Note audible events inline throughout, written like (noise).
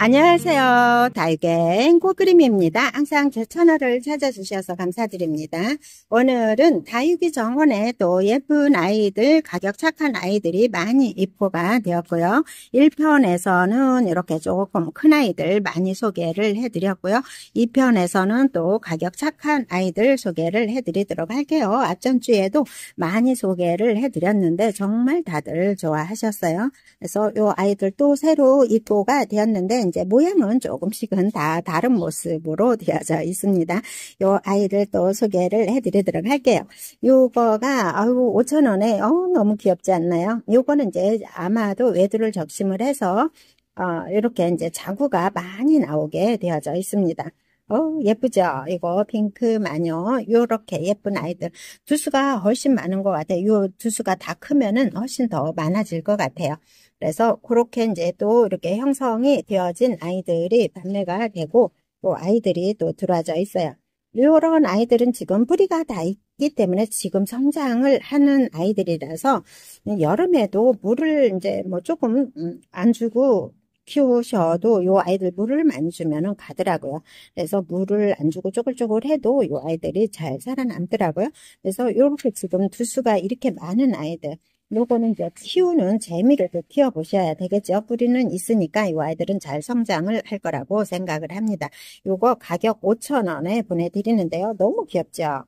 안녕하세요. 달갱 꽃그림입니다. 항상 제 채널을 찾아주셔서 감사드립니다. 오늘은 다육이 정원에 또 예쁜 아이들, 가격 착한 아이들이 많이 입고가 되었고요. 1편에서는 이렇게 조금 큰 아이들 많이 소개를 해드렸고요. 2편에서는 또 가격 착한 아이들 소개를 해드리도록 할게요. 앞전 주에도 많이 소개를 해드렸는데 정말 다들 좋아하셨어요. 그래서 이 아이들 또 새로 입고가 되었는데 이제 모양은 조금씩은 다 다른 모습으로 되어져 있습니다. 이 아이를 또 소개를 해드리도록 할게요. 이거가 아유 5천 원에 어 너무 귀엽지 않나요? 이거는 이제 아마도 외두를 적심을 해서 어, 이렇게 이제 자구가 많이 나오게 되어져 있습니다. 어, 예쁘죠? 이거 핑크 마녀 요렇게 예쁜 아이들 두수가 훨씬 많은 것 같아요. 요 두수가 다 크면은 훨씬 더 많아질 것 같아요. 그래서 그렇게 이제 또 이렇게 형성이 되어진 아이들이 판매가 되고 또 아이들이 또 들어와져 있어요. 이런 아이들은 지금 뿌리가 다 있기 때문에 지금 성장을 하는 아이들이라서 여름에도 물을 이제 뭐 조금 음, 안 주고 키우셔도 요 아이들 물을 많이 주면은 가더라고요. 그래서 물을 안 주고 쪼글쪼글 해도 요 아이들이 잘 살아남더라고요. 그래서 요렇게 지금 두수가 이렇게 많은 아이들 요거는 이제 키우는 재미를 더 키워보셔야 되겠죠. 뿌리는 있으니까 이 아이들은 잘 성장을 할 거라고 생각을 합니다. 요거 가격 5,000원에 보내드리는데요. 너무 귀엽죠?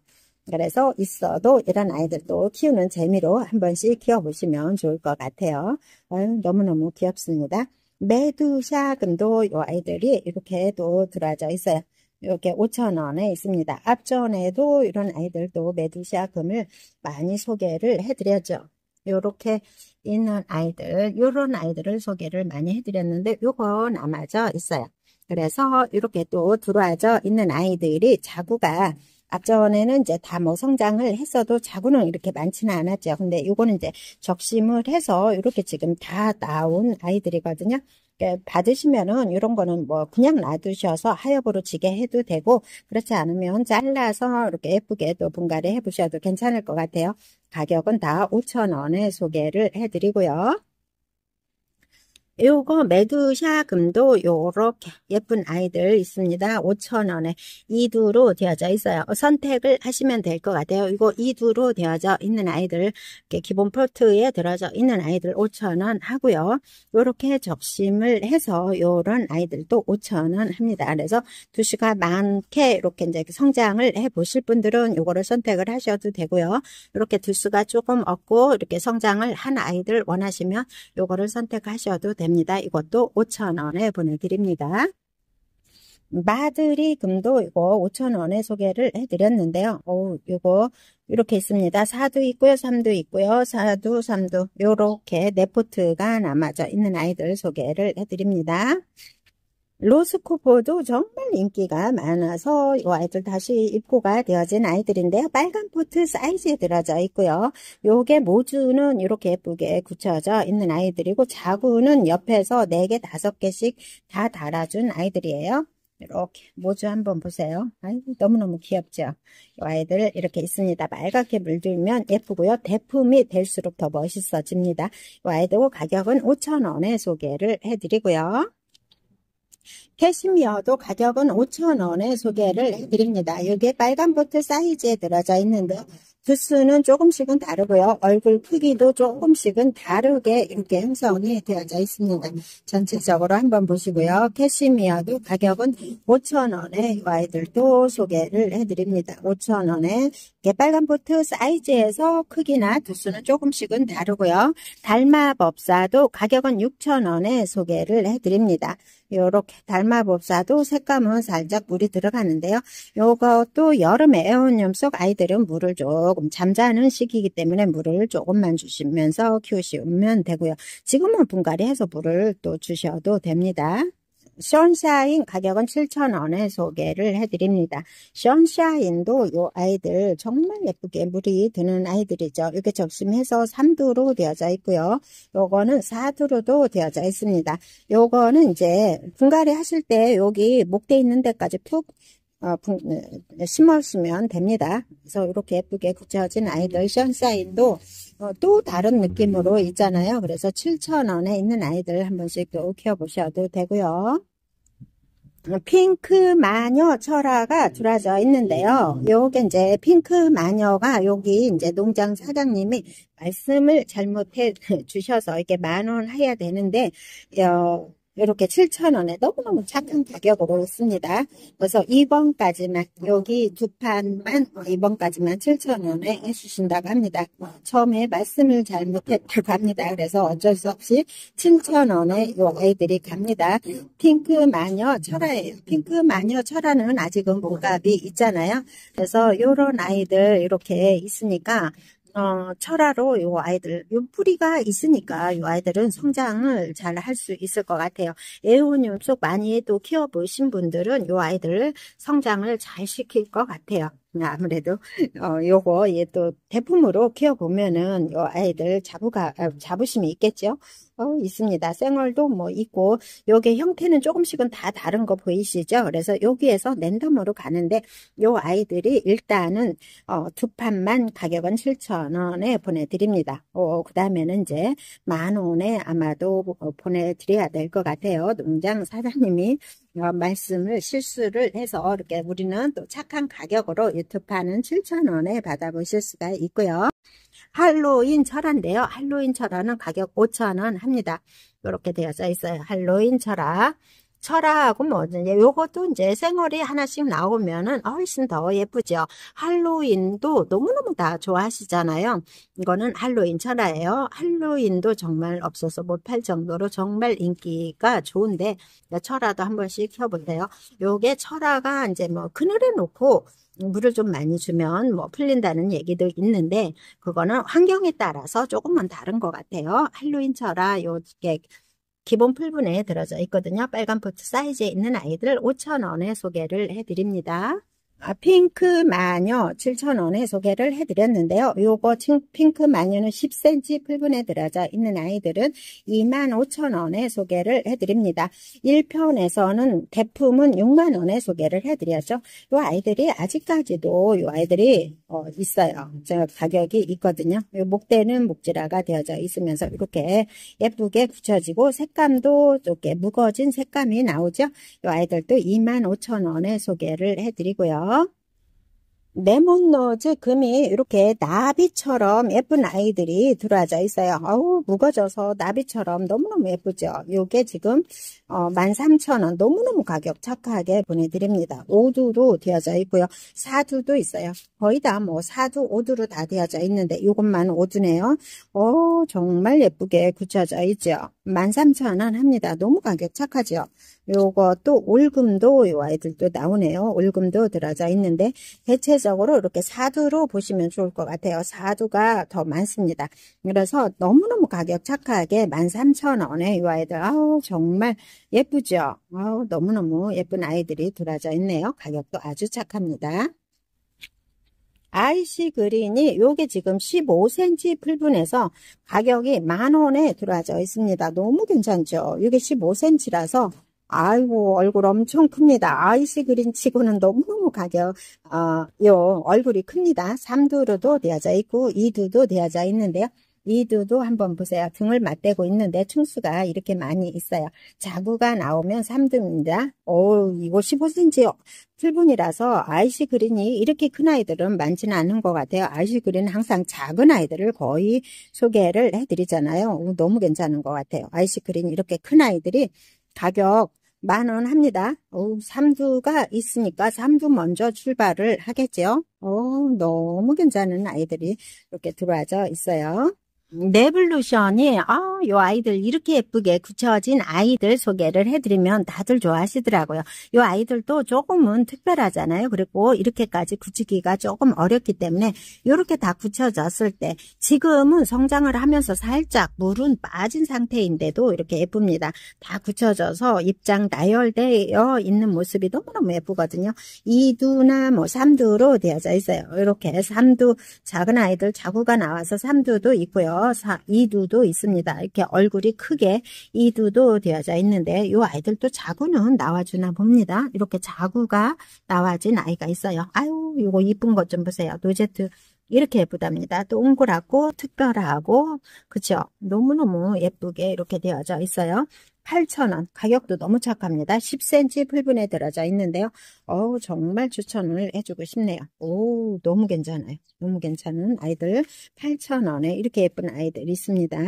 그래서 있어도 이런 아이들도 키우는 재미로 한 번씩 키워보시면 좋을 것 같아요. 아유, 너무너무 귀엽습니다. 매두샤금도 이 아이들이 이렇게 또 들어져 있어요. 이렇게 5,000원에 있습니다. 앞전에도 이런 아이들도 매두샤금을 많이 소개를 해드렸죠. 요렇게 있는 아이들, 요런 아이들을 소개를 많이 해드렸는데 요거 남아져 있어요. 그래서 이렇게 또 들어와져 있는 아이들이 자구가 앞전에는 이제 다 뭐 성장을 했어도 자구는 이렇게 많지는 않았죠. 근데 요거는 이제 적심을 해서 이렇게 지금 다 나온 아이들이거든요. 예, 받으시면은 이런 거는 뭐 그냥 놔두셔서 하엽으로 지게 해도 되고 그렇지 않으면 잘라서 이렇게 예쁘게 또 분갈이 해보셔도 괜찮을 것 같아요. 가격은 다 5,000원에 소개를 해드리고요. 요거 메두샤금도 요렇게 예쁜 아이들 있습니다. 5천원에 이두로 되어져 있어요. 선택을 하시면 될 것 같아요. 이거 이두로 되어져 있는 아이들 이렇게 기본 포트에 들어져 있는 아이들 5천원 하고요. 요렇게 접심을 해서 요런 아이들도 5천원 합니다. 그래서 두시가 많게 이렇게 이제 성장을 해 보실 분들은 요거를 선택을 하셔도 되고요. 이렇게 두수가 조금 없고 이렇게 성장을 한 아이들 원하시면 요거를 선택하셔도 됩니다. 됩니다. 이것도 5,000원에 보내드립니다. 마드리 금도 이거 5,000원에 소개를 해드렸는데요. 오, 이거 이렇게 있습니다. 4도 있고요. 3도 있고요. 4도3도 요렇게 네 포트가 남아져 있는 아이들 소개를 해드립니다. 로스코포도 정말 인기가 많아서 이 아이들 다시 입고가 되어진 아이들인데요. 빨간 포트 사이즈에 들어져 있고요. 요게 모주는 이렇게 예쁘게 굳혀져 있는 아이들이고 자구는 옆에서 4개, 5개씩 다 달아준 아이들이에요. 이렇게 모주 한번 보세요. 아이고 너무너무 귀엽죠? 아이들 이렇게 있습니다. 빨갛게 물들면 예쁘고요. 대품이 될수록 더 멋있어집니다. 아이들 가격은 5,000원에 소개를 해드리고요. 캐시미어도 가격은 5,000원에 소개를 해드립니다. 여기에 빨간 보트 사이즈에 들어져 있는데요. 두수는 조금씩은 다르고요. 얼굴 크기도 조금씩은 다르게 이렇게 형성이 되어져 있습니다. 전체적으로 한번 보시고요. 캐시미어도 가격은 5,000원에 아이들도 소개를 해드립니다. 5,000원에 빨간 보트 사이즈에서 크기나 두수는 조금씩은 다르고요. 달마법사도 가격은 6,000원에 소개를 해드립니다. 요렇게 달마법사도 색감은 살짝 물이 들어가는데요. 요것도 여름에 애원염 속 아이들은 물을 조금 조금 잠자는 시기이기 때문에 물을 조금만 주시면서 키우시면 되고요. 지금은 분갈이해서 물을 또 주셔도 됩니다. 션샤인 가격은 7,000원에 소개를 해드립니다. 션샤인도 이 아이들 정말 예쁘게 물이 드는 아이들이죠. 이렇게 접심해서 3두로 되어져 있고요. 요거는 4두로도 되어져 있습니다. 요거는 이제 분갈이 하실 때 여기 목대 있는 데까지 푹 어, 분, 네, 네, 심으시면 됩니다. 그래서 이렇게 예쁘게 굳혀진 아이들 션사인도 어, 또 다른 느낌으로 있잖아요. 그래서 7,000원에 있는 아이들 한 번씩 또 키워보셔도 되고요. 어, 핑크 마녀 철화가 들어져 있는데요. 요게 이제 핑크 마녀가 여기 이제 농장 사장님이 말씀을 잘못해 (laughs) 주셔서 이게 만 원 해야 되는데, 어, 이렇게 7,000원에 너무너무 착한 가격으로 했습니다 그래서 2번까지만 여기 두 판만 2번까지만 7,000원에 해주신다고 합니다. 처음에 말씀을 잘 못했다고 합니다. 그래서 어쩔 수 없이 7,000원에 요 아이들이 갑니다. 핑크 마녀 철화예요. 핑크 마녀 철화는 아직은 몸값이 있잖아요. 그래서 요런 아이들 이렇게 있으니까 어, 철화로 요 아이들, 요 뿌리가 있으니까 요 아이들은 성장을 잘 할 수 있을 것 같아요. 애호흡속 많이 해도 키워보신 분들은 요 아이들 성장을 잘 시킬 것 같아요. 음, 아무래도 어 요거 얘또 대품으로 키워 보면은 요 아이들 자부가 아, 자부심이 있겠죠. 어 있습니다. 생얼도 뭐 있고 요게 형태는 조금씩은 다 다른 거 보이시죠? 그래서 여기에서 랜덤으로 가는데 요 아이들이 일단은 어두 판만 가격은 7,000원에 보내 드립니다. 어 그다음에는 이제 만 원에 아마도 어, 보내 드려야 될 것 같아요. 농장 사장님이 어, 말씀을 실수를 해서 이렇게 우리는 또 착한 가격으로 유튜브판은 7,000원에 받아보실 수가 있고요. 할로윈 철화인데요. 할로윈 철화는 가격 5,000원 합니다. 이렇게 되어 져 있어요. 할로윈 철화. 철화하고 뭐 이제 요것도 이제 생얼이 하나씩 나오면은 훨씬 더 예쁘죠. 할로윈도 너무너무 다 좋아하시잖아요. 이거는 할로윈 철화예요. 할로윈도 정말 없어서 못 팔 정도로 정말 인기가 좋은데 철화도 한 번씩 켜볼래요 요게 철화가 이제 뭐 그늘에 놓고 물을 좀 많이 주면 뭐 풀린다는 얘기도 있는데 그거는 환경에 따라서 조금만 다른 것 같아요. 할로윈철아 요게 기본 풀분에 들어져 있거든요. 빨간 포트 사이즈에 있는 아이들 5,000원에 소개를 해드립니다. 아, 핑크 마녀 7,000원에 소개를 해드렸는데요. 요거 핑크 마녀는 10cm 풀분에 들어져 있는 아이들은 25,000원에 소개를 해드립니다. 1편에서는 대품은 6만원에 소개를 해드렸죠. 요 아이들이 아직까지도 요 아이들이 어, 있어요. 저 가격이 있거든요. 요 목대는 목지라가 되어져 있으면서 이렇게 예쁘게 붙여지고 색감도 이렇게 무거진 색감이 나오죠. 요 아이들도 25,000원에 소개를 해드리고요. 보세 어? 네모노즈 금이 이렇게 나비처럼 예쁜 아이들이 들어와져 있어요. 어우 무거져서 나비처럼 너무너무 예쁘죠. 요게 지금 어, 13,000원 너무너무 가격 착하게 보내드립니다. 5두로 되어져 있고요. 4두도 있어요. 거의 다뭐 4두, 5두로 다 되어져 있는데 이것만 5두네요. 어 정말 예쁘게 굳혀져 있죠. 13,000원 합니다. 너무 가격 착하죠. 요것도 올금도 이 아이들도 나오네요. 올금도 들어져 있는데 대체적으로 이렇게 사두로 보시면 좋을 것 같아요. 사두가 더 많습니다. 그래서 너무너무 가격 착하게 13,000원에 이 아이들 아우 정말 예쁘죠? 아우 너무너무 예쁜 아이들이 들어져 있네요. 가격도 아주 착합니다. 아이시 그린이 요게 지금 15cm 풀분해서 가격이 만원에 들어져 있습니다. 너무 괜찮죠? 이게 15cm라서 아이고 얼굴 엄청 큽니다. 아이스 그린 치고는 너무너무 가격 어요 얼굴이 큽니다. 3두로도 되어져 있고 2두도 되어져 있는데요. 이두도 한번 보세요. 등을 맞대고 있는데 층수가 이렇게 많이 있어요. 자구가 나오면 3등입니다. 오, 이거 15cm 풀분이라서 아이시 그린이 이렇게 큰 아이들은 많지는 않은 것 같아요. 아이시 그린은 항상 작은 아이들을 거의 소개를 해드리잖아요. 너무 괜찮은 것 같아요. 아이시 그린 이렇게 큰 아이들이 가격 만원 합니다. 오, 삼두가 있으니까 삼두 먼저 출발을 하겠죠 오, 너무 괜찮은 아이들이 이렇게 들어와져 있어요. 네블루션이 아, 요 아이들 이렇게 예쁘게 굳혀진 아이들 소개를 해드리면 다들 좋아하시더라고요. 요 아이들도 조금은 특별하잖아요. 그리고 이렇게까지 굳히기가 조금 어렵기 때문에 이렇게 다 굳혀졌을 때 지금은 성장을 하면서 살짝 물은 빠진 상태인데도 이렇게 예쁩니다. 다 굳혀져서 입장 나열되어 있는 모습이 너무너무 예쁘거든요. 2두나 뭐 3두로 되어져 있어요. 이렇게 3두 작은 아이들 자구가 나와서 3두도 있고요. 사, 이두도 있습니다. 이렇게 얼굴이 크게 이두도 되어져 있는데 이 아이들도 자구는 나와주나 봅니다. 이렇게 자구가 나와진 아이가 있어요. 아유 이거 이쁜 것 좀 보세요. 노제트 이렇게 예쁘답니다. 동그랗고 특별하고 그쵸? 너무너무 예쁘게 이렇게 되어져 있어요. 8,000원. 가격도 너무 착합니다. 10cm 풀분에 들어져 있는데요. 어우, 정말 추천을 해주고 싶네요. 오, 너무 괜찮아요. 너무 괜찮은 아이들. 8,000원에 이렇게 예쁜 아이들 있습니다.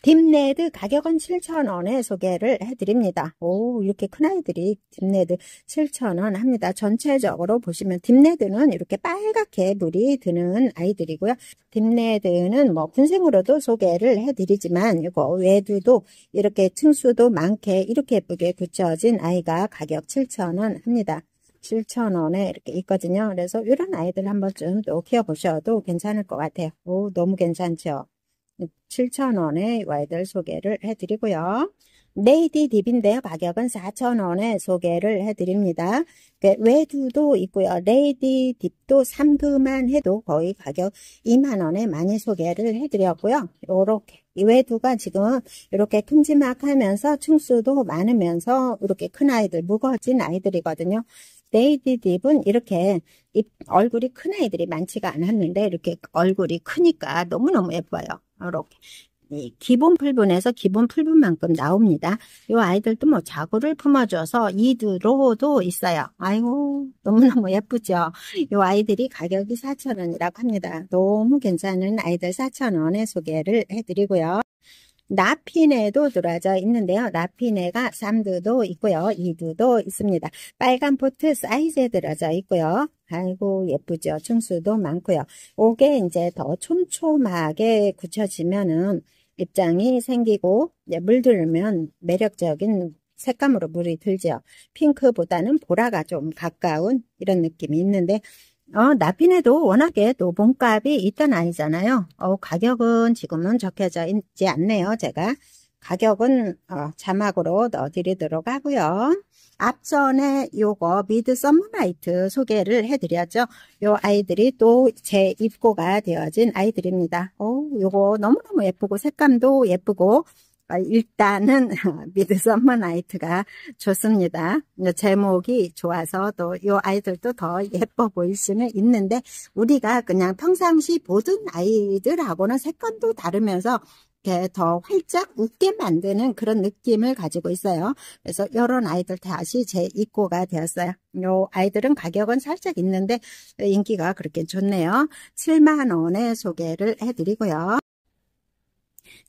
딥레드 가격은 7,000원에 소개를 해드립니다. 오 이렇게 큰아이들이 딥레드 7,000원 합니다. 전체적으로 보시면 딥레드는 이렇게 빨갛게 물이 드는 아이들이고요. 딥레드는 뭐 군생으로도 소개를 해드리지만 이거 외두도 이렇게 층수도 많게 이렇게 예쁘게 굳혀진 아이가 가격 7,000원 합니다. 7,000원에 이렇게 있거든요. 그래서 이런 아이들 한 번쯤 또 키워보셔도 괜찮을 것 같아요. 오 너무 괜찮죠? 7,000원에 와이들 소개를 해드리고요. 네이디 딥인데요. 가격은 4,000원에 소개를 해드립니다. 네, 외두도 있고요. 레이디 딥도 3두만 해도 거의 가격 2만원에 많이 소개를 해드렸고요. 이렇게 외두가 지금 이렇게 큼지막하면서 충수도 많으면서 이렇게 큰 아이들 무거진 워 아이들이거든요. 레이디 딥은 이렇게 얼굴이 큰 아이들이 많지가 않았는데 이렇게 얼굴이 크니까 너무너무 예뻐요. 이렇게 네, 기본 풀분에서 기본 풀분만큼 나옵니다. 이 아이들도 뭐 자구를 품어줘서 이드로도 있어요. 아이고 너무너무 예쁘죠. 이 아이들이 가격이 4,000원이라고 합니다. 너무 괜찮은 아이들 4,000원에 소개를 해드리고요. 나피네도 들어져 있는데요. 나피네가 3두도 있고요. 2두도 있습니다. 빨간 포트 사이즈에 들어져 있고요. 아이고 예쁘죠. 층수도 많고요. 옥에 이제 더 촘촘하게 굳혀지면은 입장이 생기고 물들면 매력적인 색감으로 물이 들죠. 핑크보다는 보라가 좀 가까운 이런 느낌이 있는데 어, 납빈에도 워낙에 또봉값이 있던 아이잖아요. 어, 가격은 지금은 적혀져 있지 않네요. 제가 가격은 어, 자막으로 넣어드리도록 하고요. 앞전에 요거 미드 썸머라이트 소개를 해드렸죠. 요 아이들이 또 제 입고가 되어진 아이들입니다. 오, 요거 너무너무 예쁘고 색감도 예쁘고 아, 일단은 미드썸머 (laughs) 나이트가 좋습니다. 제목이 좋아서 또 이 아이들도 더 예뻐 보일 수는 있는데 우리가 그냥 평상시 보던 아이들하고는 색감도 다르면서 이렇게 더 활짝 웃게 만드는 그런 느낌을 가지고 있어요. 그래서 이런 아이들 다시 제 입고가 되었어요. 요 아이들은 가격은 살짝 있는데 인기가 그렇게 좋네요. 7만 원에 소개를 해드리고요.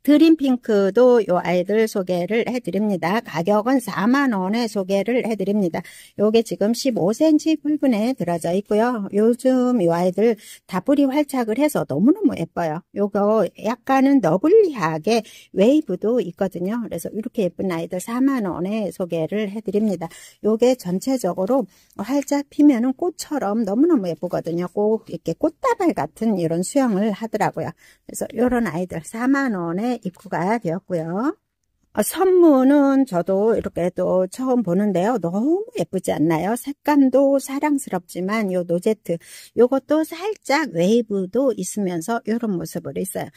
드림핑크도 요 아이들 소개를 해드립니다. 가격은 4만원에 소개를 해드립니다. 요게 지금 15cm 풀분에 들어져 있고요. 요즘 요 아이들 다뿌리 활착을 해서 너무너무 예뻐요. 요거 약간은 너블리하게 웨이브도 있거든요. 그래서 이렇게 예쁜 아이들 4만원에 소개를 해드립니다. 요게 전체적으로 활짝 피면은 꽃처럼 너무너무 예쁘거든요. 꼭 이렇게 꽃다발 같은 이런 수영을 하더라고요. 그래서 요런 아이들 4만원에 네, 입구가 되었고요. 어, 아, 선무는 저도 이렇게 또 처음 보는데요. 너무 예쁘지 않나요? 색감도 사랑스럽지만 요 노제트 요것도 살짝 웨이브도 있으면서 이런 모습으로 있어요.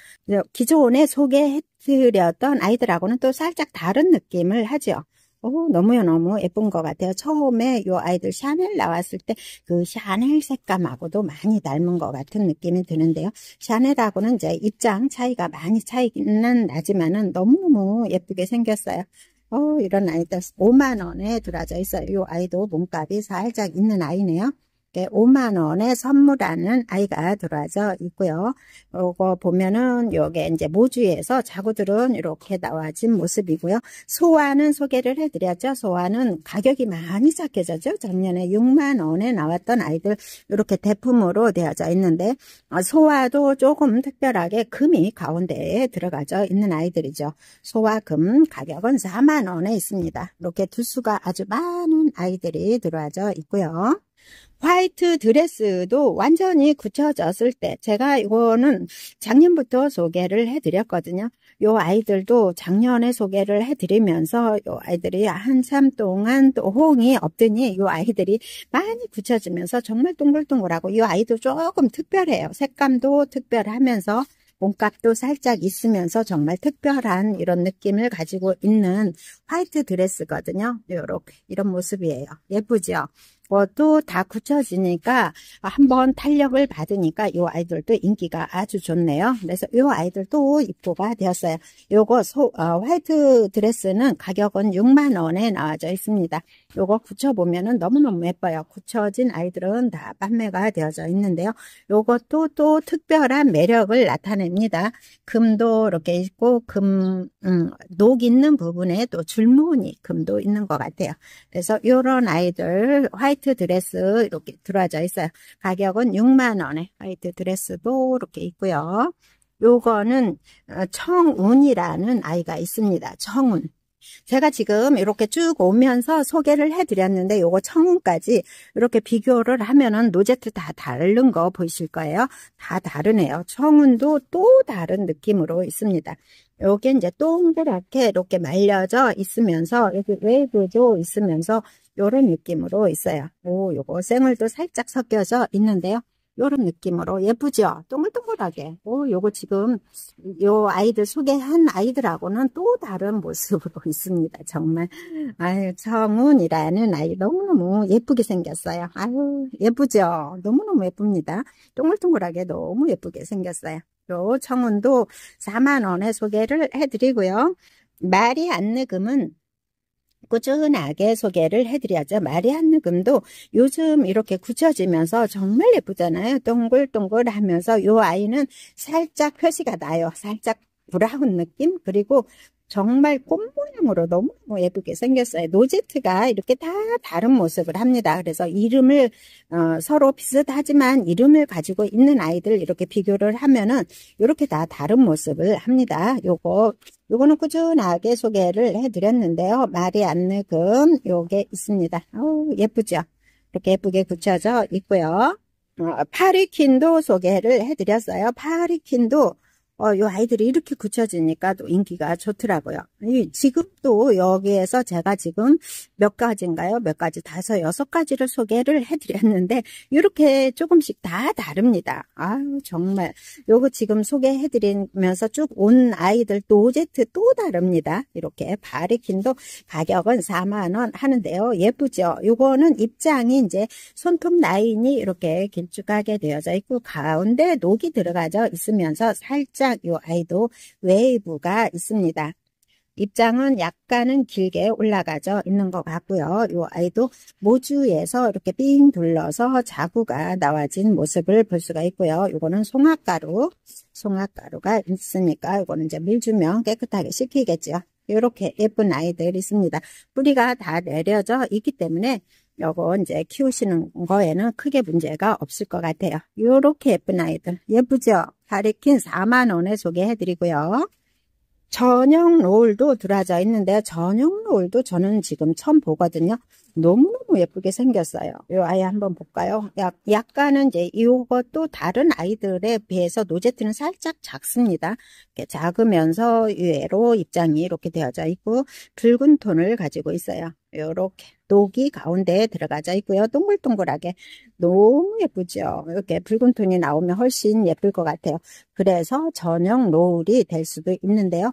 기존에 소개해드렸던 아이들하고는 또 살짝 다른 느낌을 하죠. 오, 어, 너무너무 예쁜 것 같아요. 처음에 요 아이들 샤넬 나왔을 때 그 샤넬 색감하고도 많이 닮은 것 같은 느낌이 드는데요. 샤넬하고는 이제 입장 차이가 많이 차이는 나지만은 너무너무 예쁘게 생겼어요. 어, 이런 아이들 5만원에 들어져 있어요. 요 아이도 몸값이 살짝 있는 아이네요. 이렇 5만 원에 선물하는 아이가 들어와져 있고요. 요거 보면은 요게 이제 모주에서 자구들은 이렇게 나와진 모습이고요. 소화는 소개를 해드렸죠. 소화는 가격이 많이 작게졌죠 작년에 6만 원에 나왔던 아이들 이렇게 대품으로 되어져 있는데 어, 소화도 조금 특별하게 금이 가운데에 들어가져 있는 아이들이죠. 소화금 가격은 4만 원에 있습니다. 이렇게 두수가 아주 많은 아이들이 들어와져 있고요. 화이트 드레스도 완전히 굳혀졌을 때 제가 이거는 작년부터 소개를 해드렸거든요. 요 아이들도 작년에 소개를 해드리면서 요 아이들이 한참 동안 또 호응이 없더니 요 아이들이 많이 굳혀지면서 정말 동글동글하고 요 아이도 조금 특별해요. 색감도 특별하면서 몸값도 살짝 있으면서 정말 특별한 이런 느낌을 가지고 있는 화이트 드레스거든요. 요렇게 이런 모습이에요. 예쁘죠? 것도 다 굳혀지니까 한번 탄력을 받으니까 이 아이들도 인기가 아주 좋네요. 그래서 이 아이들도 입고가 되었어요. 요거 소, 어, 화이트 드레스는 가격은 6만 원에 나와져 있습니다. 요거 굳혀보면은 너무너무 예뻐요. 굳혀진 아이들은 다 판매가 되어져 있는데요. 요것도 또 특별한 매력을 나타냅니다. 금도 이렇게 있고 금, 음, 녹 있는 부분에 또 줄무늬 금도 있는 것 같아요. 그래서 요런 아이들 화이트 화이트 드레스 이렇게 들어져 와 있어요. 가격은 6만원에 화이트 드레스도 이렇게 있고요. 요거는 어, 청운이라는 아이가 있습니다. 청운. 제가 지금 이렇게 쭉 오면서 소개를 해드렸는데 요거 청운까지 이렇게 비교를 하면은 노제트 다 다른 거 보이실 거예요. 다 다르네요. 청운도 또 다른 느낌으로 있습니다. 요게 이제 동그랗게 이렇게 말려져 있으면서 여기 웨이브도 있으면서 요런 느낌으로 있어요. 오, 요거 생얼도 살짝 섞여져 있는데요. 요런 느낌으로 예쁘죠? 동글동글하게. 오, 요거 지금 요 아이들 소개한 아이들하고는 또 다른 모습으로 (laughs) 있습니다. 정말. 아유, 정훈이라는 아이 너무너무 예쁘게 생겼어요. 아유, 예쁘죠? 너무너무 예쁩니다. 동글동글하게 너무 예쁘게 생겼어요. 요 청운도 4만원에 소개를 해드리고요. 말이 안 늙음은 꾸준하게 소개를 해드려야죠. 마리안 느 금도 요즘 이렇게 굳혀지면서 정말 예쁘잖아요. 동글동글 하면서 요 아이는 살짝 표시가 나요. 살짝 브라운 느낌 그리고 정말 꽃 모양으로 너무 예쁘게 생겼어요. 노제트가 이렇게 다 다른 모습을 합니다. 그래서 이름을 어, 서로 비슷하지만 이름을 가지고 있는 아이들 이렇게 비교를 하면은 이렇게 다 다른 모습을 합니다. 요거 요거는 꾸준하게 소개를 해드렸는데요. 말이 안 늙음 요게 있습니다. 어 예쁘죠? 이렇게 예쁘게 붙여져 있고요. 어, 파리킨도 소개를 해드렸어요. 파리킨도 어, 요 아이들이 이렇게 굳혀지니까 또 인기가 좋더라고요. 지금 또 여기에서 제가 지금 몇 가지인가요? 몇 가지, 다섯, 여섯 가지를 소개를 해드렸는데, 이렇게 조금씩 다 다릅니다. 아유, 정말. 요거 지금 소개해드리면서 쭉 온 아이들 노제트 또 다릅니다. 이렇게 바리킨도 가격은 4만원 하는데요. 예쁘죠? 요거는 입장이 이제 손톱 라인이 이렇게 길쭉하게 되어져 있고, 가운데 녹이 들어가져 있으면서 살짝 시작 요 아이도 웨이브가 있습니다. 입장은 약간은 길게 올라가져 있는 것 같고요. 이 아이도 모주에서 이렇게 삥 둘러서 자구가 나와진 모습을 볼 수가 있고요. 이거는 송화가루, 송화가루가 있으니까 이거는 이제 물 주면 깨끗하게 식히겠죠. 이렇게 예쁜 아이들 있습니다. 뿌리가 다 내려져 있기 때문에 요거 이제 키우시는 거에는 크게 문제가 없을 것 같아요. 요렇게 예쁜 아이들 예쁘죠? 가리킨 4만원에 소개해드리고요. 전용 롤도 들어져 있는데요. 전용 롤도 저는 지금 처음 보거든요. 너무너무 예쁘게 생겼어요. 요 아이 한번 볼까요? 약, 약간은 이제 이것도 다른 아이들에 비해서 노제트는 살짝 작습니다. 이렇게 작으면서 위애로 입장이 이렇게 되어져 있고 붉은 톤을 가지고 있어요. 이렇게 녹이 가운데에 들어가져 있고요. 동글동글하게 너무 예쁘죠. 이렇게 붉은 톤이 나오면 훨씬 예쁠 것 같아요. 그래서 저녁 노을이 될 수도 있는데요.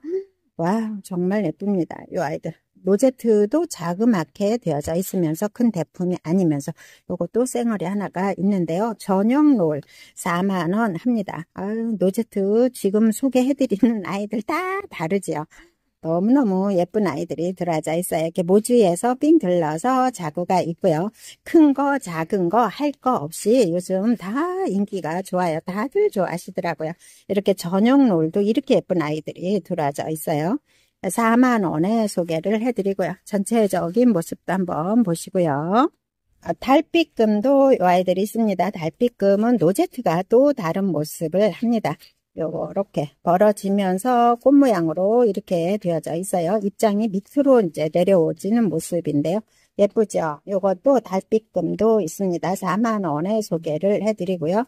와 정말 예쁩니다. 이 아이들. 로제트도 자그맣게 되어져 있으면서 큰 대품이 아니면서 요것도 쌩얼이 하나가 있는데요. 전용 롤 4만원 합니다. 아유, 로제트 지금 소개해드리는 아이들 다 다르지요. 너무너무 예쁜 아이들이 들어앉아 있어요. 이렇게 모주에서 삥 들러서 자구가 있고요. 큰 거, 작은 거, 할 거 없이 요즘 다 인기가 좋아요. 다들 좋아하시더라고요. 이렇게 전용 롤도 이렇게 예쁜 아이들이 들어앉아 있어요. 4만원에 소개를 해드리고요. 전체적인 모습도 한번 보시고요. 아, 달빛금도 요 아이들이 있습니다. 달빛금은 노제트가 또 다른 모습을 합니다. 요렇게 벌어지면서 꽃 모양으로 이렇게 되어져 있어요. 입장이 밑으로 이제 내려오지는 모습인데요. 예쁘죠? 요것도 달빛금도 있습니다. 4만원에 소개를 해드리고요.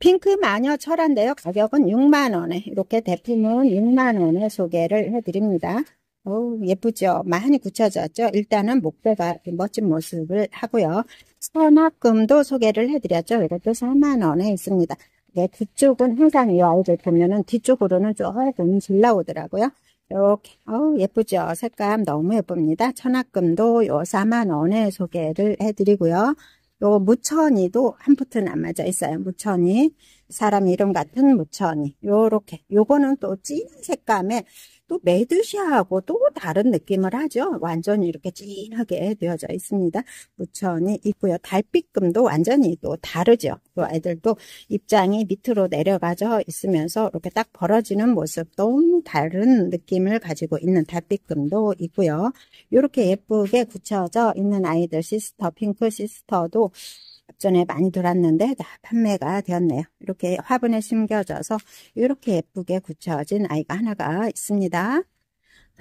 핑크 마녀 철한데요. 가격은 6만원에 이렇게 대품은 6만원에 소개를 해드립니다. 오, 예쁘죠? 많이 굳혀졌죠? 일단은 목대가 멋진 모습을 하고요. 선악금도 소개를 해드렸죠. 이것도 4만원에 있습니다. 네, 뒤쪽은 항상 이 아이들 보면은 뒤쪽으로는 조금 질나오더라고요. 이렇게 어우 예쁘죠 색감 너무 예쁩니다 천악금도 요 4만원에 소개를 해드리고요 요 무천이도 한 푸트 남아져 있어요. 무천이. 사람 이름 같은 무천이. 요렇게. 요거는 또 진한 색감에 또메드시아하고또 다른 느낌을 하죠. 완전히 이렇게 진하게 되어져 있습니다. 무천이 있고요. 달빛금도 완전히 또 다르죠. 또 애들도 입장이 밑으로 내려가져 있으면서 이렇게 딱 벌어지는 모습 도 다른 느낌을 가지고 있는 달빛금도 있고요. 이렇게 예쁘게 굳혀져 있는 아이들 시스터, 핑크 시스터도 앞전에 많이 들었는데 다 판매가 되었네요. 이렇게 화분에 심겨져서 이렇게 예쁘게 굳혀진 아이가 하나가 있습니다.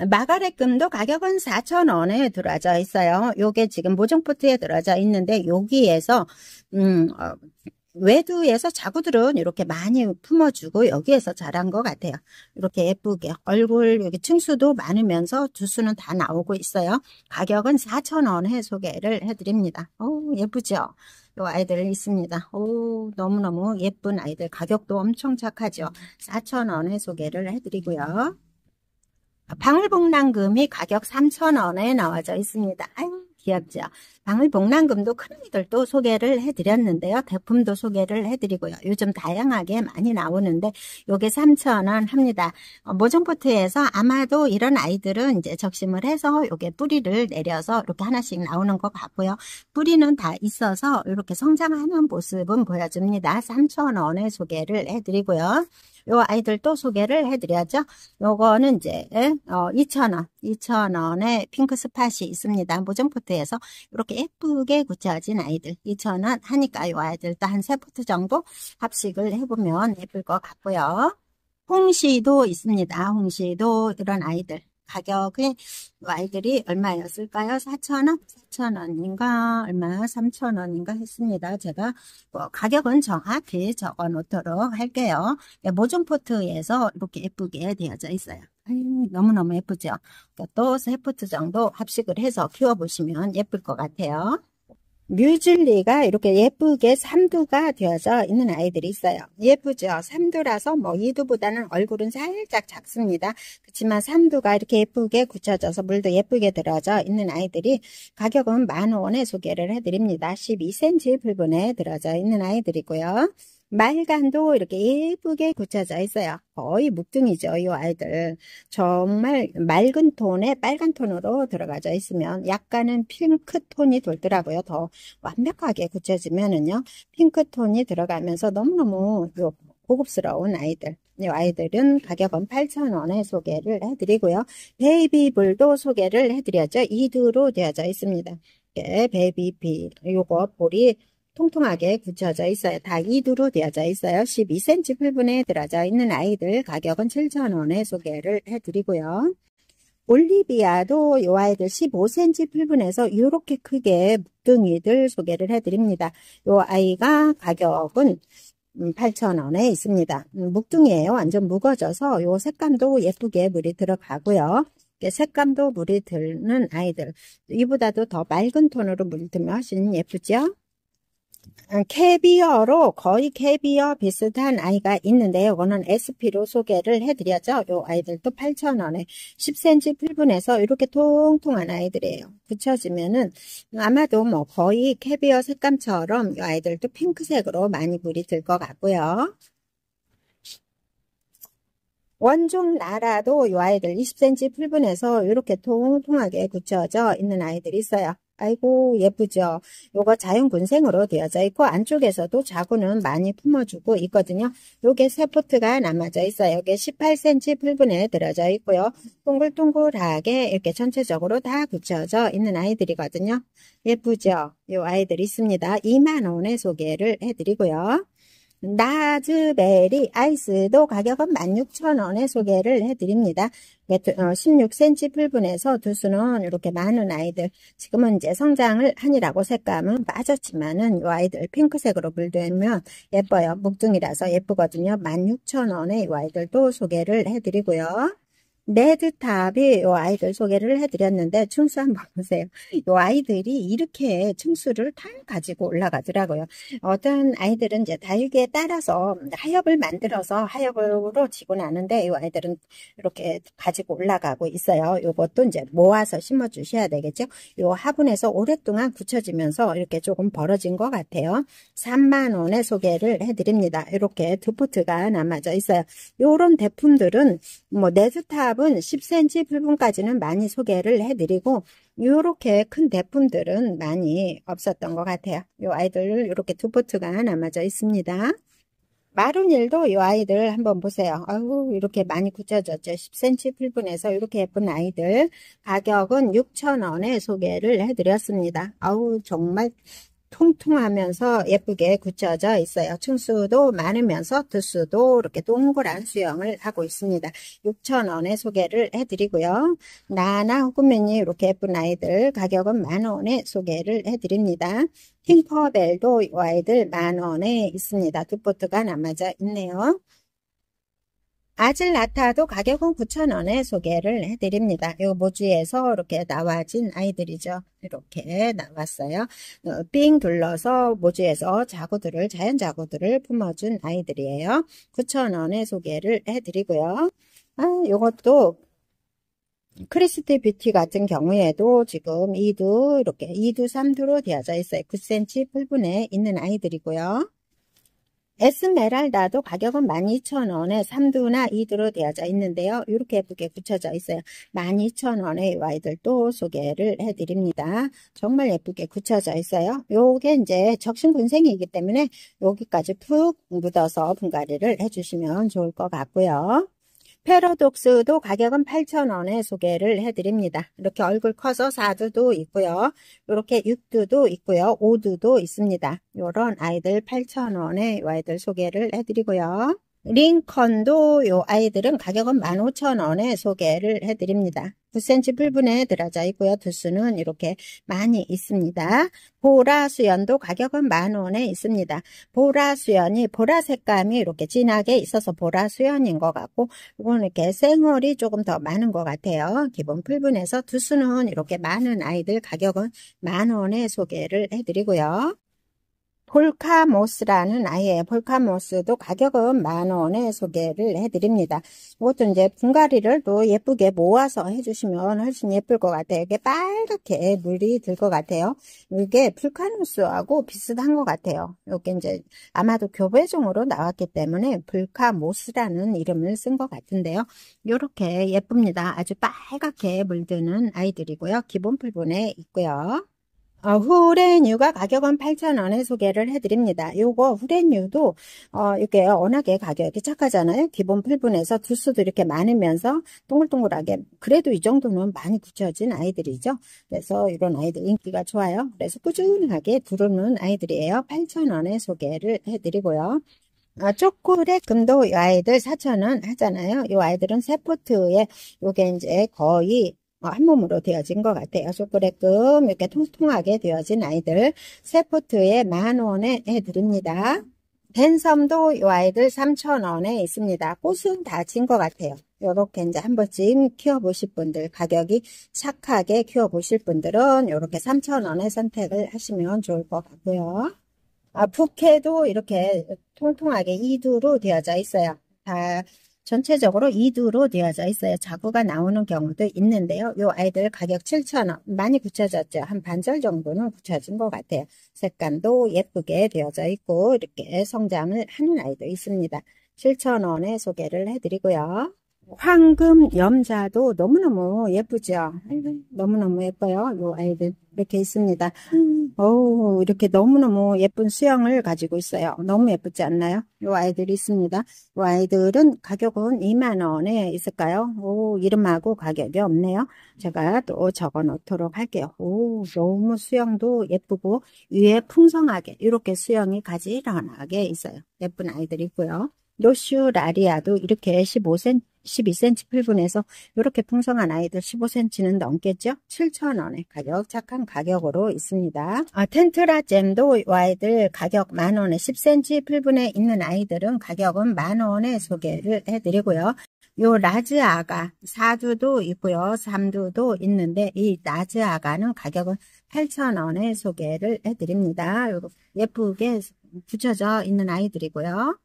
마가렛금도 가격은 4,000원에 들어져 있어요. 요게 지금 모종포트에 들어져 있는데 여기에서 음, 어, 외두에서 자구들은 이렇게 많이 품어주고 여기에서 자란 것 같아요. 이렇게 예쁘게 얼굴 여기 층수도 많으면서 주수는 다 나오고 있어요. 가격은 4,000원에 소개를 해드립니다. 오, 예쁘죠? 요 아이들 있습니다. 오 너무너무 예쁜 아이들 가격도 엄청 착하죠. 4,000원에 소개를 해드리고요. 방울복랑금이 가격 3,000원에 나와져 있습니다. 아유 귀엽죠. 방울복랑금도 큰아이들도 소개를 해드렸는데요. 대품도 소개를 해드리고요. 요즘 다양하게 많이 나오는데 요게 3,000원 합니다. 어, 모종포트에서 아마도 이런 아이들은 이제 적심을 해서 요게 뿌리를 내려서 이렇게 하나씩 나오는 것 같고요. 뿌리는 다 있어서 이렇게 성장하는 모습은 보여줍니다. 3,000원에 소개를 해드리고요. 요 아이들 도 소개를 해드렸죠 요거는 이제 2,000원, 어, 2,000원에 핑크 스팟이 있습니다. 모종포트에서 이렇게 예쁘게 구체진 아이들 2천원 하니까 이 아이들도 한세포트 정도 합식을 해보면 예쁠 것 같고요. 홍시도 있습니다. 홍시도 이런 아이들 가격이 와이들이 뭐 얼마였을까요? 4,000원? 4,000원인가? 얼마? 3,000원인가 했습니다. 제가 뭐 가격은 정확히 적어 놓도록 할게요. 예, 모종 포트에서 이렇게 예쁘게 되어져 있어요. 너무너무 예쁘죠? 그러니까 또 세포트 정도 합식을 해서 키워보시면 예쁠 것 같아요. 뮤즐리가 이렇게 예쁘게 삼두가 되어져 있는 아이들이 있어요. 예쁘죠? 삼두라서 뭐 이두보다는 얼굴은 살짝 작습니다. 그렇지만 삼두가 이렇게 예쁘게 굳혀져서 물도 예쁘게 들어져 있는 아이들이 가격은 만 원에 소개를 해드립니다. 12cm 불분에 들어져 있는 아이들이고요. 말간도 이렇게 예쁘게 굳혀져 있어요. 거의 묵등이죠, 이 아이들. 정말 맑은 톤에 빨간 톤으로 들어가져 있으면 약간은 핑크 톤이 돌더라고요. 더 완벽하게 굳혀지면은요, 핑크 톤이 들어가면서 너무너무 요 고급스러운 아이들. 이 아이들은 가격은 8,000원에 소개를 해드리고요. 베이비볼도 소개를 해드렸죠. 이드로 되어져 있습니다. 베이비비 요거 볼이 통통하게 굳혀져 있어요. 다 이두로 되어져 있어요. 12cm 풀분에 들어져 있는 아이들 가격은 7,000원에 소개를 해드리고요. 올리비아도 요 아이들 15cm 풀분에서 이렇게 크게 묵둥이들 소개를 해드립니다. 요 아이가 가격은 8,000원에 음, 있습니다. 음, 묵둥이에요. 완전 무거져서 요 색감도 예쁘게 물이 들어가고요. 색감도 물이 드는 아이들. 이보다도 더 맑은 톤으로 물이 들면 훨씬 예쁘죠? 아, 캐비어로 거의 캐비어 비슷한 아이가 있는데요. 이거는 SP로 소개를 해드렸죠. 이 아이들도 8,000원에 10cm 8분에서 이렇게 통통한 아이들이에요. 붙여지면은 아마도 뭐 거의 캐비어 색감처럼 이 아이들도 핑크색으로 많이 물이 들 것 같고요. 원종 나라도 이 아이들 20cm 8분에서 이렇게 통통하게 굳혀져 있는 아이들이 있어요. 아이고 예쁘죠. 요거 자연군생으로 되어져 있고 안쪽에서도 자구는 많이 품어주고 있거든요. 요게 세 포트가 남아져 있어요. 요게 18cm 풀분에 들어져 있고요. 동글동글하게 이렇게 전체적으로 다붙여져 있는 아이들이거든요. 예쁘죠. 요 아이들 있습니다. 2만원에 소개를 해드리고요. 나즈베리 아이스도 가격은 16,000원에 소개를 해드립니다. 16cm 어, 풀분에서 두수는 이렇게 많은 아이들 지금은 이제 성장을 하니라고 색감은 빠졌지만은 이 아이들 핑크색으로 물들면 예뻐요. 묵둥이라서 예쁘거든요. 16,000원에 이 아이들도 소개를 해드리고요. 레드탑이 요 아이들 소개를 해드렸는데 층수 한번 (laughs) 보세요. 요 아이들이 이렇게 층수를 다 가지고 올라가더라고요. 어떤 아이들은 이제 다육에 따라서 하엽을 만들어서 하엽으로 지고 나는데 요 아이들은 이렇게 가지고 올라가고 있어요. 요것도 이제 모아서 심어 주셔야 되겠죠. 요 화분에서 오랫동안 굳혀지면서 이렇게 조금 벌어진 것 같아요. 3만 원에 소개를 해드립니다. 이렇게 두 포트가 남아져 있어요. 요런 제품들은 뭐 레드탑 잎밥은 10cm 부분까지는 많이 소개를 해드리고 이렇게 큰 대품들은 많이 없었던 것 같아요. 요 아이들 이렇게 두 포트가 남아져 있습니다. 마룬일도 요 아이들 한번 보세요. 아우 이렇게 많이 굳혀졌죠. 10cm 풀분에서 이렇게 예쁜 아이들 가격은 6,000원에 소개를 해드렸습니다. 아우 정말 통통하면서 예쁘게 굳혀져 있어요. 층수도 많으면서 두수도 이렇게 동그란 수영을 하고 있습니다. 6,000원에 소개를 해드리고요. 나나 후쿠미니 이렇게 예쁜 아이들 가격은 만원에 소개를 해드립니다. 핑퍼벨도 이 아이들 만원에 있습니다. 두 포트가 남아져 있네요. 아질 나타도 가격은 9,000원에 소개를 해드립니다. 이 모주에서 이렇게 나와진 아이들이죠. 이렇게 나왔어요. 어, 삥 둘러서 모주에서 자구들을 자연 자구들을 품어준 아이들이에요. 9,000원에 소개를 해드리고요. 아, 요것도 크리스티 뷰티 같은 경우에도 지금 2두 이렇게 2두 3두로 되어져 있어요. 9cm 풀분에 있는 아이들이고요. 에스메랄다도 가격은 12,000원에 3두나 2두로 되어져 있는데요. 이렇게 예쁘게 붙여져 있어요. 12,000원의 와이들 도 소개를 해드립니다. 정말 예쁘게 붙여져 있어요. 요게 이제 적신군생이기 때문에 여기까지 푹 묻어서 분갈이를 해주시면 좋을 것 같고요. 패러독스도 가격은 8,000원에 소개를 해드립니다. 이렇게 얼굴 커서 4두도 있고요. 이렇게 6두도 있고요. 5두도 있습니다. 이런 아이들 8,000원에 아이들 소개를 해드리고요. 링컨도 요 아이들은 가격은 15,000원에 소개를 해드립니다. 9cm 풀분에 들어져 있고요. 두수는 이렇게 많이 있습니다. 보라 수연도 가격은 만원에 있습니다. 보라 수연이 보라 색감이 이렇게 진하게 있어서 보라 수연인 것 같고 이건 이렇게 생얼이 조금 더 많은 것 같아요. 기본 풀분에서 두수는 이렇게 많은 아이들 가격은 만원에 소개를 해드리고요. 볼카모스라는 아예 볼카모스도 가격은 만 원에 소개를 해드립니다. 이것도 이제 분갈이를 또 예쁘게 모아서 해주시면 훨씬 예쁠 것 같아요. 이게 빨갛게 물이 들 것 같아요. 이게 불카모스하고 비슷한 것 같아요. 이게 이제 아마도 교배종으로 나왔기 때문에 볼카모스라는 이름을 쓴 것 같은데요. 이렇게 예쁩니다. 아주 빨갛게 물드는 아이들이고요. 기본 풀분에 있고요. 어, 후레뉴가 가격은 8,000원에 소개를 해드립니다. 요거 후레뉴도 어, 이게 워낙에 가격이 착하잖아요. 기본 풀분에서 두수도 이렇게 많으면서 동글동글하게 그래도 이 정도는 많이 굳혀진 아이들이죠. 그래서 이런 아이들 인기가 좋아요. 그래서 꾸준하게 두르는 아이들이에요. 8,000원에 소개를 해드리고요. 아, 초콜릿 금도 이 아이들 4,000원 하잖아요. 이 아이들은 세포트에 요게 이제 거의 뭐, 한 몸으로 되어진 것 같아요. 초콜릿금 이렇게 통통하게 되어진 아이들 세 포트에 만 원에 해드립니다. 벤섬도 이 아이들 3,000원에 있습니다. 꽃은 다 진 것 같아요. 요렇게 이제 한 번쯤 키워보실 분들, 가격이 착하게 키워보실 분들은 요렇게 3,000원에 선택을 하시면 좋을 것 같고요. 아, 부케도 이렇게 통통하게 이두로 되어져 있어요. 다 전체적으로 2두로 되어져 있어요. 자구가 나오는 경우도 있는데요. 요 아이들 가격 7,000원 많이 붙여졌죠한 반절 정도는 붙여진것 같아요. 색감도 예쁘게 되어져 있고 이렇게 성장을 하는 아이도 있습니다. 7,000원에 소개를 해드리고요. 황금 염자도 너무너무 예쁘죠? 너무너무 예뻐요. 요 아이들 이렇게 있습니다. 오, 이렇게 너무너무 예쁜 수영을 가지고 있어요. 너무 예쁘지 않나요? 요 아이들이 있습니다. 요 아이들은 가격은 2만원에 있을까요? 오, 이름하고 가격이 없네요. 제가 또 적어 놓도록 할게요. 오, 너무 수영도 예쁘고 위에 풍성하게 이렇게 수영이 가지런하게 있어요. 예쁜 아이들이고요. 노슈라리아도 이렇게 15cm, 12cm 필분에서 이렇게 풍성한 아이들 15cm는 넘겠죠? 7 0 0 0원에 가격, 착한 가격으로 있습니다. 아, 텐트라 잼도 아이들 가격 만원에 10cm 필분에 있는 아이들은 가격은 만원에 소개를 해드리고요. 요 라즈 아가 4두도 있고요. 3두도 있는데 이 라즈 아가는 가격은 8,000원에 소개를 해드립니다. 요렇 예쁘게 붙여져 있는 아이들이고요.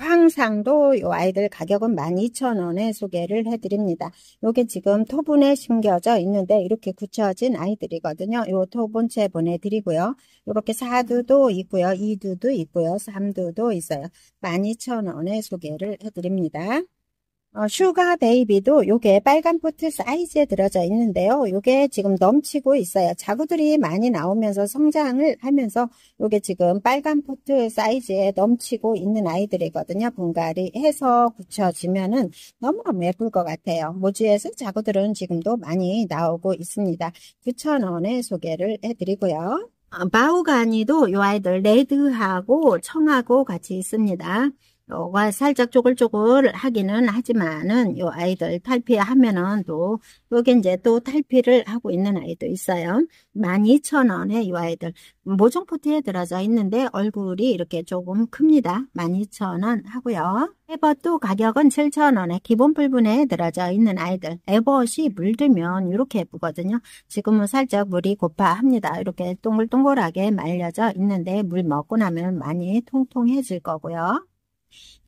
황상도 이 아이들 가격은 12,000원에 소개를 해드립니다. 요게 지금 토분에 심겨져 있는데 이렇게 굳혀진 아이들이거든요. 요 토분채 보내드리고요. 요렇게 4두도 있고요. 2두도 있고요. 3두도 있어요. 12,000원에 소개를 해드립니다. 어, 슈가 베이비도 요게 빨간 포트 사이즈에 들어져 있는데요. 요게 지금 넘치고 있어요. 자구들이 많이 나오면서 성장을 하면서 요게 지금 빨간 포트 사이즈에 넘치고 있는 아이들이거든요. 분갈이 해서 붙여지면은 너무너무 예쁠 것 같아요. 모지에서 자구들은 지금도 많이 나오고 있습니다. 9,000원에 소개를 해드리고요. 어, 바우가니도 요 아이들 레드하고 청하고 같이 있습니다. 요 살짝 쪼글쪼글 하기는 하지만은 요 아이들 탈피 하면은 또 여기 이제 또 탈피를 하고 있는 아이도 있어요. 12,000원에 요 아이들 모종포트에 들어져 있는데 얼굴이 이렇게 조금 큽니다. 12,000원 하고요. 에버도 가격은 7,000원에 기본 불분에 들어져 있는 아이들 에버시 물들면 이렇게 예쁘거든요. 지금은 살짝 물이 고파합니다. 이렇게 동글동글하게 말려져 있는데 물 먹고 나면 많이 통통해질 거고요.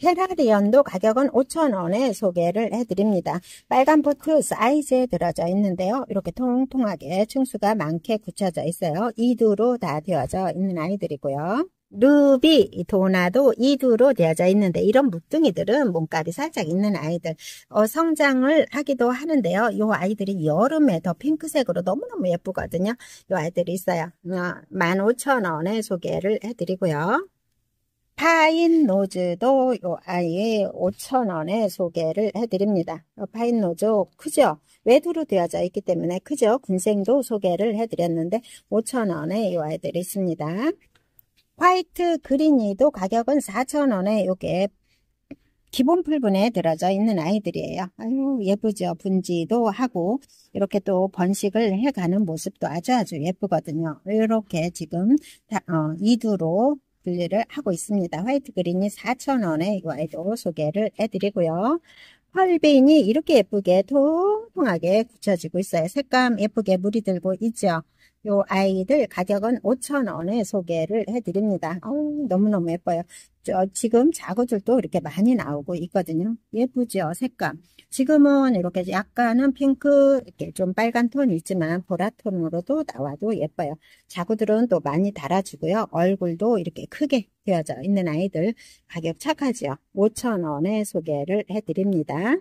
헤라리언도 가격은 5,000원에 소개를 해드립니다. 빨간 포트 사이즈에 들어져 있는데요. 이렇게 통통하게 층수가 많게 굳혀져 있어요. 2두로 다 되어져 있는 아이들이고요. 루비, 도나도 2두로 되어져 있는데 이런 묵둥이들은 몸값이 살짝 있는 아이들 어, 성장을 하기도 하는데요. 이 아이들이 여름에 더 핑크색으로 너무너무 예쁘거든요. 이 아이들이 있어요. 15,000원에 어, 소개를 해드리고요. 파인 노즈도 이 아이의 5,000원에 소개를 해드립니다. 파인 노즈 크죠? 외두로 되어져 있기 때문에 크죠? 군생도 소개를 해드렸는데 5,000원에 이 아이들이 있습니다. 화이트 그린이도 가격은 4,000원에 요게 기본 풀분에 들어져 있는 아이들이에요. 아유 예쁘죠. 분지도 하고 이렇게 또 번식을 해가는 모습도 아주 아주 예쁘거든요. 이렇게 지금 다, 어, 2두로 분리를 하고 있습니다. 화이트 그린이 4,000원에 와이드로 소개를 해드리고요. 펄빈이 이렇게 예쁘게 통통하게 굳혀지고 있어요. 색감 예쁘게 물이 들고 있죠. 요 아이들 가격은 5,000원에 소개를 해드립니다. 어우, 너무너무 예뻐요. 저 지금 자구줄도 이렇게 많이 나오고 있거든요. 예쁘죠? 색감. 지금은 이렇게 약간은 핑크, 이렇게 좀 빨간 톤이 있지만 보라톤으로도 나와도 예뻐요. 자구들은 또 많이 달아주고요. 얼굴도 이렇게 크게 되어져 있는 아이들 가격 착하지요. 5,000원에 소개를 해드립니다.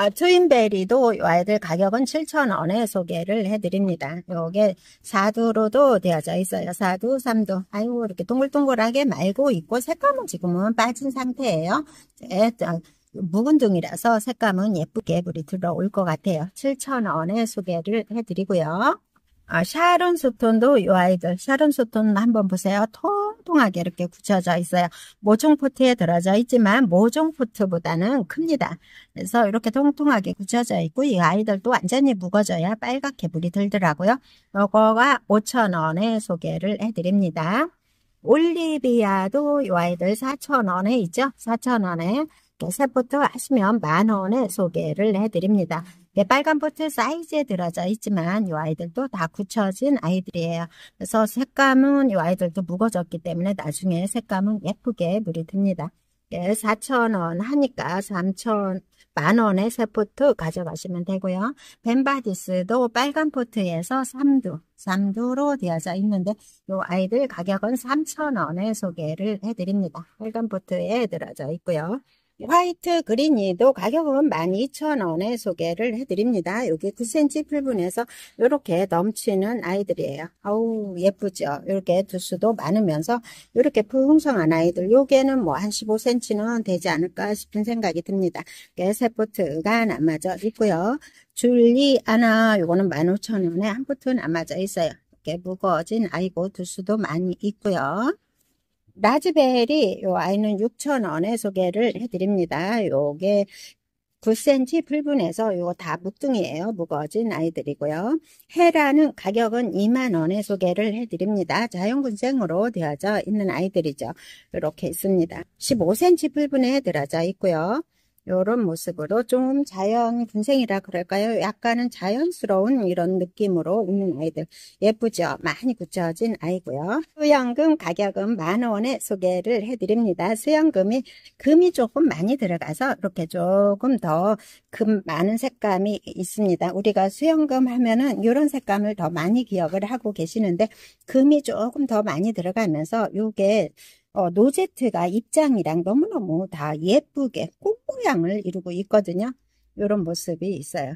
아, 트윈베리도 와이들 가격은 7,000원에 소개를 해드립니다. 요게 4두로도 되어져 있어요. 4두, 3두. 아이고, 이렇게 동글동글하게 말고 있고 색감은 지금은 빠진 상태예요. 에, 네, 묵은둥이라서 색감은 예쁘게 물이 들어올 것 같아요. 7,000원에 소개를 해드리고요. 아, 샤론 소톤도 요 아이들, 샤론 소톤 한번 보세요. 통통하게 이렇게 굳혀져 있어요. 모종 포트에 들어져 있지만 모종 포트보다는 큽니다. 그래서 이렇게 통통하게 굳혀져 있고 이 아이들도 완전히 묵어져야 빨갛게 물이 들더라고요. 요거가 5천원에 소개를 해드립니다. 올리비아도 요 아이들 4천원에 있죠? 4천원에 세포트 하시면 만원에 소개를 해드립니다. 네, 빨간 포트 사이즈에 들어져 있지만 이 아이들도 다 굳혀진 아이들이에요. 그래서 색감은 이 아이들도 무거졌기 때문에 나중에 색감은 예쁘게 물이 듭니다. 예, 4,000원 하니까 3,000, 만원의 새 포트 가져가시면 되고요. 벤바디스도 빨간 포트에서 3두, 3두로 되어져 있는데 이 아이들 가격은 3,000원에 소개를 해드립니다. 빨간 포트에 들어져 있고요. 화이트 그린이도 가격은 12,000원에 소개를 해드립니다. 여기 9cm 풀분에서 이렇게 넘치는 아이들이에요. 아우 예쁘죠? 이렇게 두수도 많으면서 이렇게 풍성한 아이들 요게는 뭐 한 15cm는 되지 않을까 싶은 생각이 듭니다. 세 포트가 남아져 있고요. 줄리 아나 요거는 15,000원에 한 포트 남아져 있어요. 이렇게 무거워진 아이고 두수도 많이 있고요. 라즈베리요 아이는 6,000원에 소개를 해드립니다. 요게 9cm 풀분해서 요거 다 묵둥이에요. 무거진 워 아이들이고요. 해라는 가격은 2만원에 소개를 해드립니다. 자연군생으로 되어져 있는 아이들이죠. 이렇게 있습니다. 15cm 풀분에 들어져 있고요. 이런 모습으로 좀 자연 군생이라 그럴까요? 약간은 자연스러운 이런 느낌으로 웃는 아이들 예쁘죠? 많이 굳혀진 아이고요. 수연금 가격은 만 원에 소개를 해드립니다. 수연금이 금이 조금 많이 들어가서 이렇게 조금 더 금 많은 색감이 있습니다. 우리가 수연금 하면은 이런 색감을 더 많이 기억을 하고 계시는데 금이 조금 더 많이 들어가면서 이게 어, 노제트가 입장이랑 너무너무 다 예쁘게 꽃모양을 이루고 있거든요. 이런 모습이 있어요.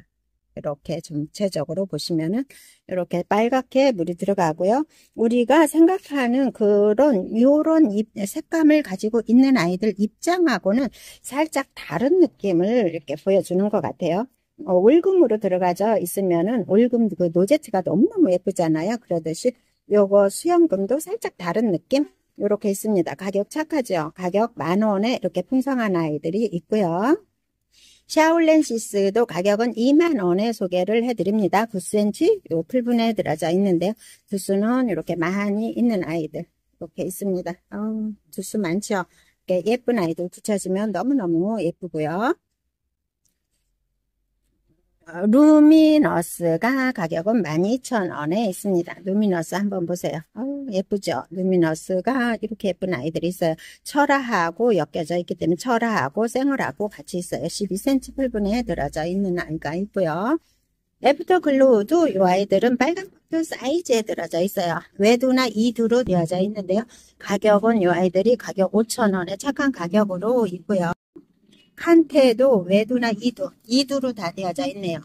이렇게 전체적으로 보시면은 이렇게 빨갛게 물이 들어가고요. 우리가 생각하는 그런 요런 잎, 색감을 가지고 있는 아이들 입장하고는 살짝 다른 느낌을 이렇게 보여주는 것 같아요. 어, 월금으로 들어가져 있으면은 월금 그 노제트가 너무너무 예쁘잖아요. 그러듯이 요거 수영금도 살짝 다른 느낌? 이렇게 있습니다. 가격 착하죠? 가격 만원에 이렇게 풍성한 아이들이 있고요. 샤올렌시스도 가격은 2만원에 소개를 해드립니다. 9cm 요 풀분에 들어져 있는데요. 두수는 이렇게 많이 있는 아이들 이렇게 있습니다. 어, 두수 많죠? 예쁜 아이들 붙여주면 너무너무 예쁘고요. 루미너스가 가격은 12,000원에 있습니다. 루미너스 한번 보세요. 어우, 예쁘죠? 루미너스가 이렇게 예쁜 아이들이 있어요. 철화하고 엮여져 있기 때문에 철화하고 생얼하고 같이 있어요. 12cm 풀분에 들어져 있는 아이가 있고요. 애프터 글로우도 이 아이들은 빨간 박스 사이즈에 들어져 있어요. 외두나 이두로 되어져 있는데요. 가격은 이 아이들이 가격 5,000원에 착한 가격으로 있고요. 칸테에도 외도나 이두, 이두로 다 되어져 있네요.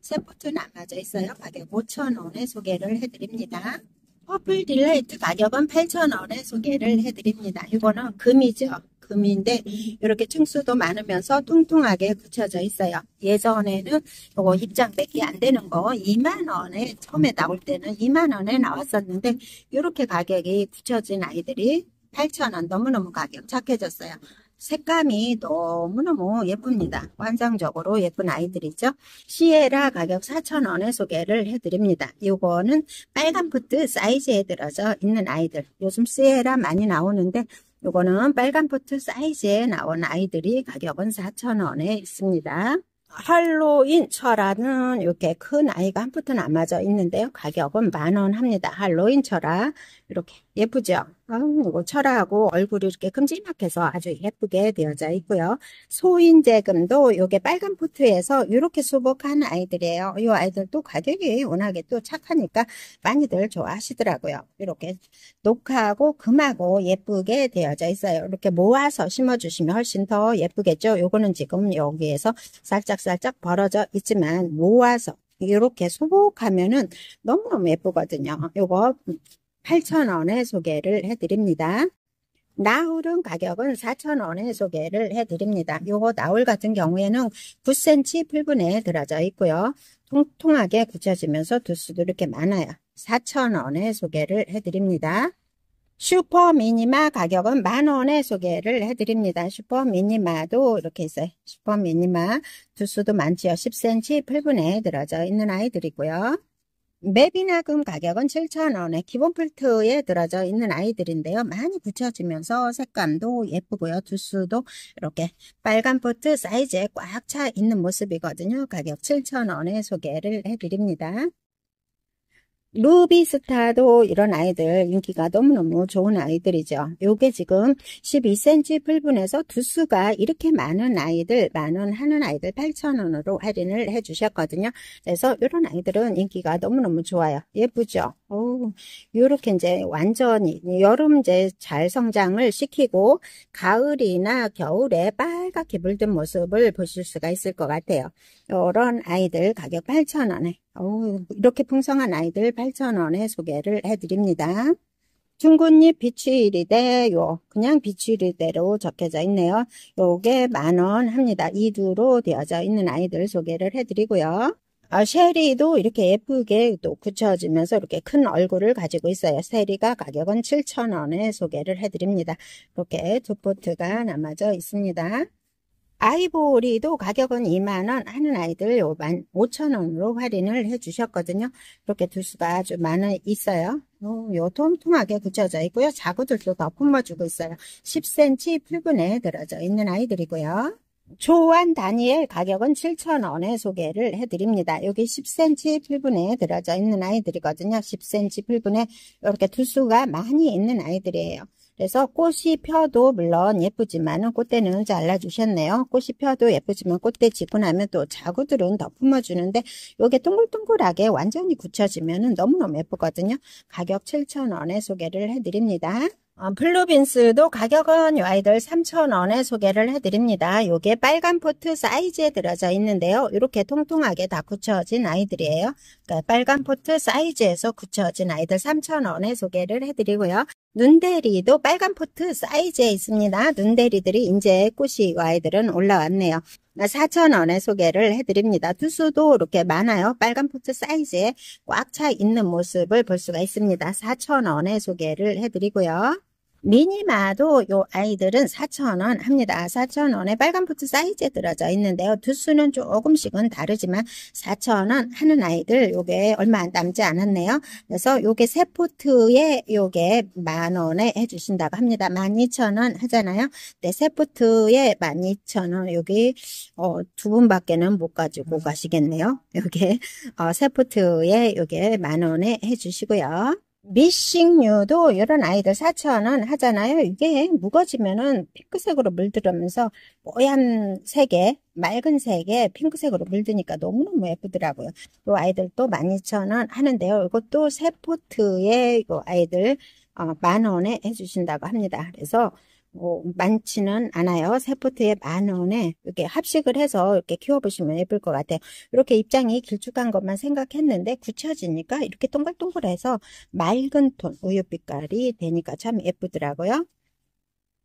세포트는 안 맞아 있어요. 가격 5,000원에 소개를 해드립니다. 퍼플 딜라이트 가격은 8,000원에 소개를 해드립니다. 이거는 금이죠. 금인데 이렇게 층수도 많으면서 뚱뚱하게 붙여져 있어요. 예전에는 이거 입장 몇개 안 되는 거 2만 원에 처음에 나올 때는 2만 원에 나왔었는데 이렇게 가격이 붙여진 아이들이 8,000원 너무너무 가격 착해졌어요. 색감이 너무너무 예쁩니다. 환상적으로 예쁜 아이들이죠. 시에라 가격 4,000원에 소개를 해드립니다. 이거는 빨간 포트 사이즈에 들어져 있는 아이들. 요즘 시에라 많이 나오는데 이거는 빨간 포트 사이즈에 나온 아이들이 가격은 4,000원에 있습니다. 할로윈 철화는 이렇게 큰 아이가 한 포트 남아져 있는데요. 가격은 만원 합니다. 할로윈 철화 이렇게 예쁘죠? 이거 뭐 철하고 얼굴이 이렇게 큼지막해서 아주 예쁘게 되어져 있고요. 소인재금도 이게 빨간 포트에서 이렇게 수복한 아이들이에요. 이 아이들도 가격이 워낙에 또 착하니까 많이들 좋아하시더라고요. 이렇게 녹하고 금하고 예쁘게 되어져 있어요. 이렇게 모아서 심어주시면 훨씬 더 예쁘겠죠. 요거는 지금 여기에서 살짝살짝 벌어져 있지만 모아서 이렇게 수복하면은 너무너무 예쁘거든요. 요거 8,000원에 소개를 해드립니다. 나홀은 가격은 4,000원에 소개를 해드립니다. 요거 나홀 같은 경우에는 9cm 풀분에 들어져 있고요. 통통하게 굳혀지면서 두수도 이렇게 많아요. 4,000원에 소개를 해드립니다. 슈퍼 미니마 가격은 만원에 소개를 해드립니다. 슈퍼 미니마도 이렇게 있어요. 슈퍼 미니마 두수도 많지요. 10cm 풀분에 들어져 있는 아이들이고요. 맵이나금 가격은 7,000원에 기본 필트에 들어져 있는 아이들인데요. 많이 붙여지면서 색감도 예쁘고요. 두수도 이렇게 빨간 포트 사이즈에 꽉 차 있는 모습이거든요. 가격 7,000원에 소개를 해드립니다. 루비스타도 이런 아이들 인기가 너무너무 좋은 아이들이죠. 요게 지금 12cm 풀분에서 두수가 이렇게 많은 아이들 만원 하는 아이들 8,000원으로 할인을 해주셨거든요. 그래서 이런 아이들은 인기가 너무너무 좋아요. 예쁘죠? 오, 요렇게 이제 완전히 여름 이제 잘 성장을 시키고 가을이나 겨울에 빨갛게 물든 모습을 보실 수가 있을 것 같아요. 이런 아이들 가격 8,000원에 이렇게 풍성한 아이들 8,000원에 소개를 해드립니다. 춘군잎 비추일이대요. 그냥 비추일이대로 적혀져 있네요. 요게 만원 합니다. 이두로 되어져 있는 아이들 소개를 해드리고요. 아, 쉐리도 이렇게 예쁘게 또 굳혀지면서 이렇게 큰 얼굴을 가지고 있어요. 쉐리가 가격은 7,000원에 소개를 해드립니다. 이렇게 두 포트가 남아져 있습니다. 아이보리도 가격은 2만원 하는 아이들 요만 5천원으로 할인을 해주셨거든요. 이렇게 두 수가 아주 많이 있어요. 요, 어, 요 통통하게 굳혀져 있고요. 자구들도 더 품어주고 있어요. 10cm 풀분에 들어져 있는 아이들이고요. 조한 다니엘 가격은 7,000원에 소개를 해드립니다. 여기 10cm 필분에 들어져 있는 아이들이거든요. 10cm 필분에 이렇게 두수가 많이 있는 아이들이에요. 그래서 꽃이 펴도 물론 예쁘지만 꽃대는 잘라주셨네요. 꽃이 펴도 예쁘지만 꽃대 짓고 나면 또 자구들은 덮어주는데 이게 동글동글하게 완전히 굳혀지면 너무너무 예쁘거든요. 가격 7,000원에 소개를 해드립니다. 어, 블루빈스도 가격은 아이들 3,000원에 소개를 해드립니다. 요게 빨간 포트 사이즈에 들어져 있는데요. 이렇게 통통하게 다 굳혀진 아이들이에요. 그러니까 빨간 포트 사이즈에서 굳혀진 아이들 3,000원에 소개를 해드리고요. 눈대리도 빨간 포트 사이즈에 있습니다. 눈대리들이 이제 꽃이 와이들은 올라왔네요. 4,000원에 아, 소개를 해드립니다. 두수도 이렇게 많아요. 빨간 포트 사이즈에 꽉 차 있는 모습을 볼 수가 있습니다. 4,000원에 소개를 해드리고요. 미니마도 요 아이들은 4,000원 합니다. 4,000원에 빨간 포트 사이즈에 들어져 있는데요. 두수는 조금씩은 다르지만 4,000원 하는 아이들 요게 얼마 남지 않았네요. 그래서 요게 세 포트에 요게 만원에 해주신다고 합니다. 12,000원 하잖아요. 네, 세 포트에 12,000원 여기 어, 두 분밖에는 못 가지고 음. 가시겠네요. (laughs) 요게 어, 세 포트에 요게 만원에 해주시고요. 미싱류도 이런 아이들 사천0원 하잖아요. 이게 무거지면은 핑크색으로 물들으면서 뽀얀 색에 맑은 색에 핑크색으로 물드니까 너무너무 예쁘더라고요. 이 아이들도 12,000원 하는데요. 이것도 세 포트에 이 아이들 어, 만 원에 해주신다고 합니다. 그래서 뭐 많지는 않아요. 세포트에 만 원에 이렇게 합식을 해서 이렇게 키워보시면 예쁠 것 같아요. 이렇게 입장이 길쭉한 것만 생각했는데 굳혀지니까 이렇게 동글동글해서 맑은 톤 우유 빛깔이 되니까 참 예쁘더라고요.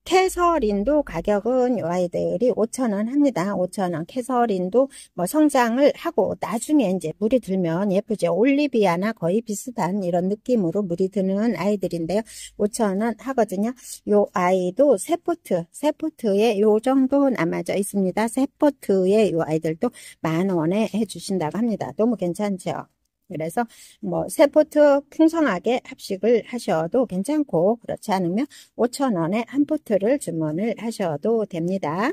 캐서린도 가격은 요 아이들이 5천원 합니다. 5천원 캐서린도 뭐 성장을 하고 나중에 이제 물이 들면 예쁘죠. 올리비아나 거의 비슷한 이런 느낌으로 물이 드는 아이들인데요. 5천원 하거든요. 요 아이도 세포트, 세포트에 요 정도 남아져 있습니다. 세포트에 요 아이들도 만 원에 해주신다고 합니다. 너무 괜찮죠? 그래서 뭐세 포트 풍성하게 합식을 하셔도 괜찮고 그렇지 않으면 5천원에한 포트를 주문을 하셔도 됩니다.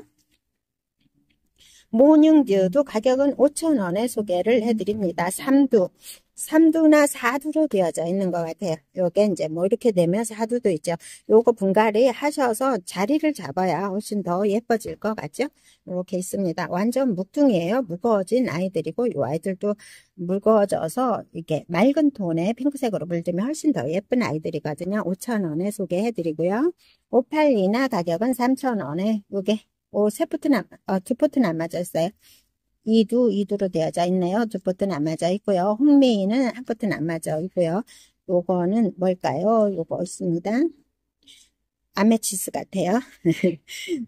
모닝듀도 가격은 5천원에 소개를 해드립니다. 삼두 3두나4두로 되어져 있는 것 같아요. 요게 이제 뭐 이렇게 되면 4두도 있죠. 요거 분갈이 하셔서 자리를 잡아야 훨씬 더 예뻐질 것 같죠. 이렇게 있습니다. 완전 묵둥이에요. 무거워진 아이들이고 요 아이들도 무거워져서 이게 맑은 톤에 핑크색으로 물들면 훨씬 더 예쁜 아이들이거든요. 5,000원에 소개해드리고요. 582나 가격은 3,000원에 요게 오, 세 포트 남, 어, 두 포트 남아졌어요. 이두, 이두로 되어져 있네요. 두 버튼 안 맞아 있고요. 홍메이는 한 버튼 안 맞아 있고요. 요거는 뭘까요? 요거 있습니다. 아메치스 같아요.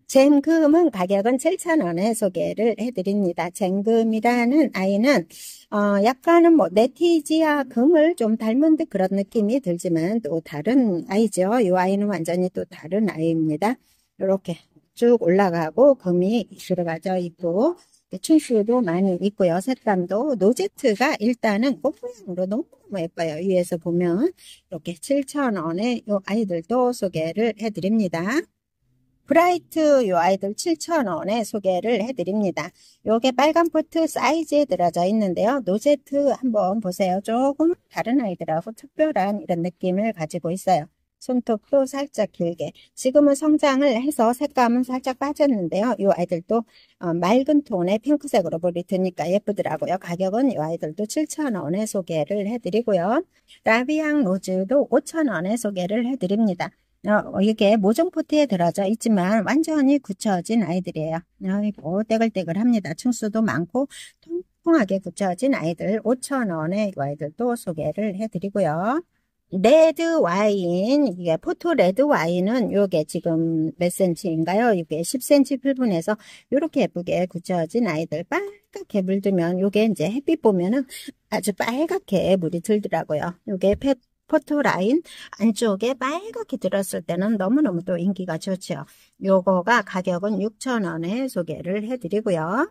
젠금은 (laughs) 가격은 7,000원에 소개를 해드립니다. 젠금이라는 아이는 어, 약간은 뭐 네티지아 금을 좀 닮은 듯 그런 느낌이 들지만 또 다른 아이죠. 이 아이는 완전히 또 다른 아이입니다. 이렇게 쭉 올라가고 금이 들어가져 있고 춘슈도 많이 있고요. 색감도 노제트가 일단은 꽃 모양으로 너무 예뻐요. 위에서 보면 이렇게 7,000원에 요 아이들도 소개를 해드립니다. 브라이트 요 아이들 7,000원에 소개를 해드립니다. 요게 빨간 포트 사이즈에 들어져 있는데요. 노제트 한번 보세요. 조금 다른 아이들하고 특별한 이런 느낌을 가지고 있어요. 손톱도 살짝 길게 지금은 성장을 해서 색감은 살짝 빠졌는데요. 이 아이들도 어, 맑은 톤의 핑크색으로 물이 드니까 예쁘더라고요. 가격은 이 아이들도 7,000원에 소개를 해드리고요. 라비앙 로즈도 5,000원에 소개를 해드립니다. 어, 이게 모종포트에 들어져 있지만 완전히 굳혀진 아이들이에요. 아이고 떼글떼글합니다. 층수도 많고 통통하게 굳혀진 아이들 5,000원에 이 아이들도 소개를 해드리고요. 레드 와인, 이게 포토 레드 와인은 요게 지금 몇 센치인가요? 이게 10cm 표분해서 요렇게 예쁘게 굳혀진 아이들 빨갛게 물들면 요게 이제 햇빛 보면은 아주 빨갛게 물이 들더라고요. 요게 페, 포토 라인 안쪽에 빨갛게 들었을 때는 너무너무 또 인기가 좋죠. 요거가 가격은 6,000원에 소개를 해드리고요.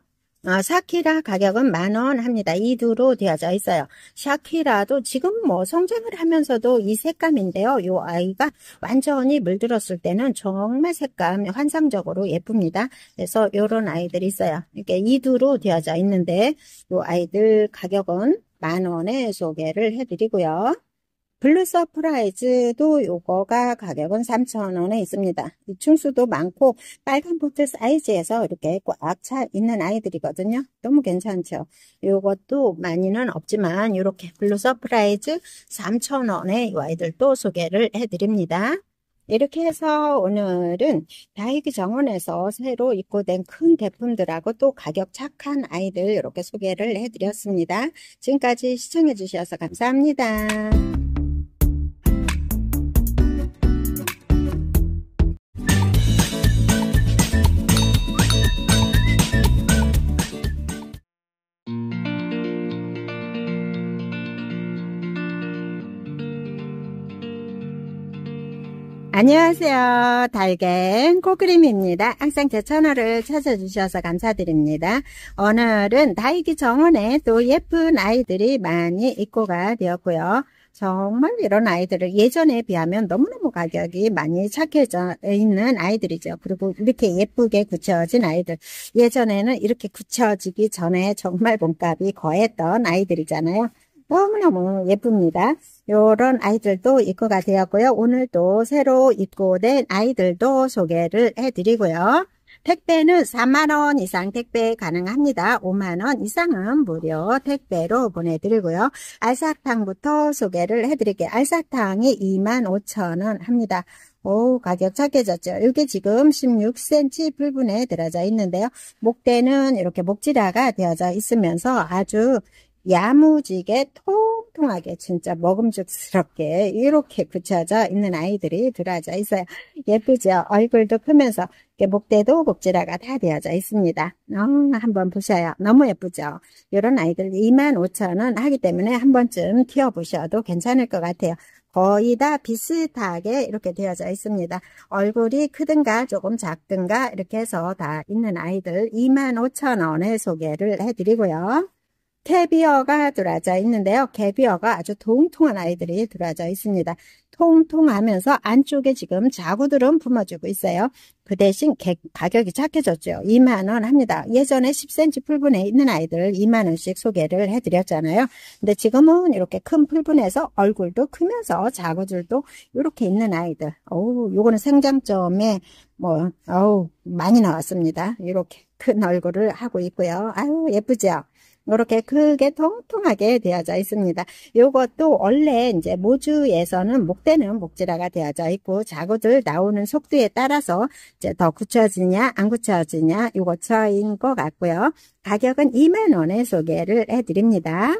아, 샤키라 가격은 만원 합니다. 이두로 되어져 있어요. 샤키라도 지금 뭐 성장을 하면서도 이 색감인데요. 이 아이가 완전히 물들었을 때는 정말 색감 환상적으로 예쁩니다. 그래서 이런 아이들이 있어요. 이렇게 이두로 되어져 있는데 이 아이들 가격은 만 원에 소개를 해드리고요. 블루 서프라이즈도 요거가 가격은 3,000원에 있습니다. 이 충수도 많고 빨간 포트 사이즈에서 이렇게 꽉 차 있는 아이들이거든요. 너무 괜찮죠? 요것도 많이는 없지만 이렇게 블루 서프라이즈 3,000원에 이 아이들도 소개를 해드립니다. 이렇게 해서 오늘은 다이기 정원에서 새로 입고된 큰 제품들하고 또 가격 착한 아이들 이렇게 소개를 해드렸습니다. 지금까지 시청해주셔서 감사합니다. 안녕하세요. 달걀 코그림입니다 항상 제 채널을 찾아주셔서 감사드립니다. 오늘은 다이기 정원에 또 예쁜 아이들이 많이 입고가 되었고요. 정말 이런 아이들을 예전에 비하면 너무너무 가격이 많이 착해져 있는 아이들이죠. 그리고 이렇게 예쁘게 굳혀진 아이들. 예전에는 이렇게 굳혀지기 전에 정말 몸값이 거했던 아이들이잖아요. 너무너무 예쁩니다. 요런 아이들도 입고가 되었고요. 오늘도 새로 입고된 아이들도 소개를 해드리고요. 택배는 4만원 이상 택배 가능합니다. 5만원 이상은 무료 택배로 보내드리고요. 알사탕부터 소개를 해드릴게요. 알사탕이 2만 5천원 합니다. 오 가격 착해졌죠. 이게 지금 16cm 불분에 들어져 있는데요. 목대는 이렇게 목지라가 되어져 있으면서 아주 야무지게 통통하게 진짜 먹음직스럽게 이렇게 붙여져 있는 아이들이 들어져 있어요. 예쁘죠? 얼굴도 크면서 목대도 목지라가 다 되어져 있습니다. 어, 한번 보셔요. 너무 예쁘죠? 이런 아이들 25,000원 하기 때문에 한 번쯤 키워보셔도 괜찮을 것 같아요. 거의 다 비슷하게 이렇게 되어져 있습니다. 얼굴이 크든가 조금 작든가 이렇게 해서 다 있는 아이들 25,000원에 소개를 해드리고요. 캐비어가 들어져 있는데요. 캐비어가 아주 통통한 아이들이 들어져 있습니다. 통통하면서 안쪽에 지금 자구들은 품어주고 있어요. 그 대신 가격이 착해졌죠. 2만원 합니다. 예전에 10cm 풀분에 있는 아이들 2만원씩 소개를 해드렸잖아요. 근데 지금은 이렇게 큰 풀분에서 얼굴도 크면서 자구들도 이렇게 있는 아이들. 어우, 요거는 생장점에 뭐, 어우, 많이 나왔습니다. 이렇게 큰 얼굴을 하고 있고요. 아유, 예쁘죠? 이렇게 크게 통통하게 되어져 있습니다. 이것도 원래 이제 모주에서는 목대는 목지라가 되어져 있고 자구들 나오는 속도에 따라서 이제 더 굳혀지냐 안 굳혀지냐 이거 차인 것 같고요. 가격은 2만 원에 소개를 해드립니다.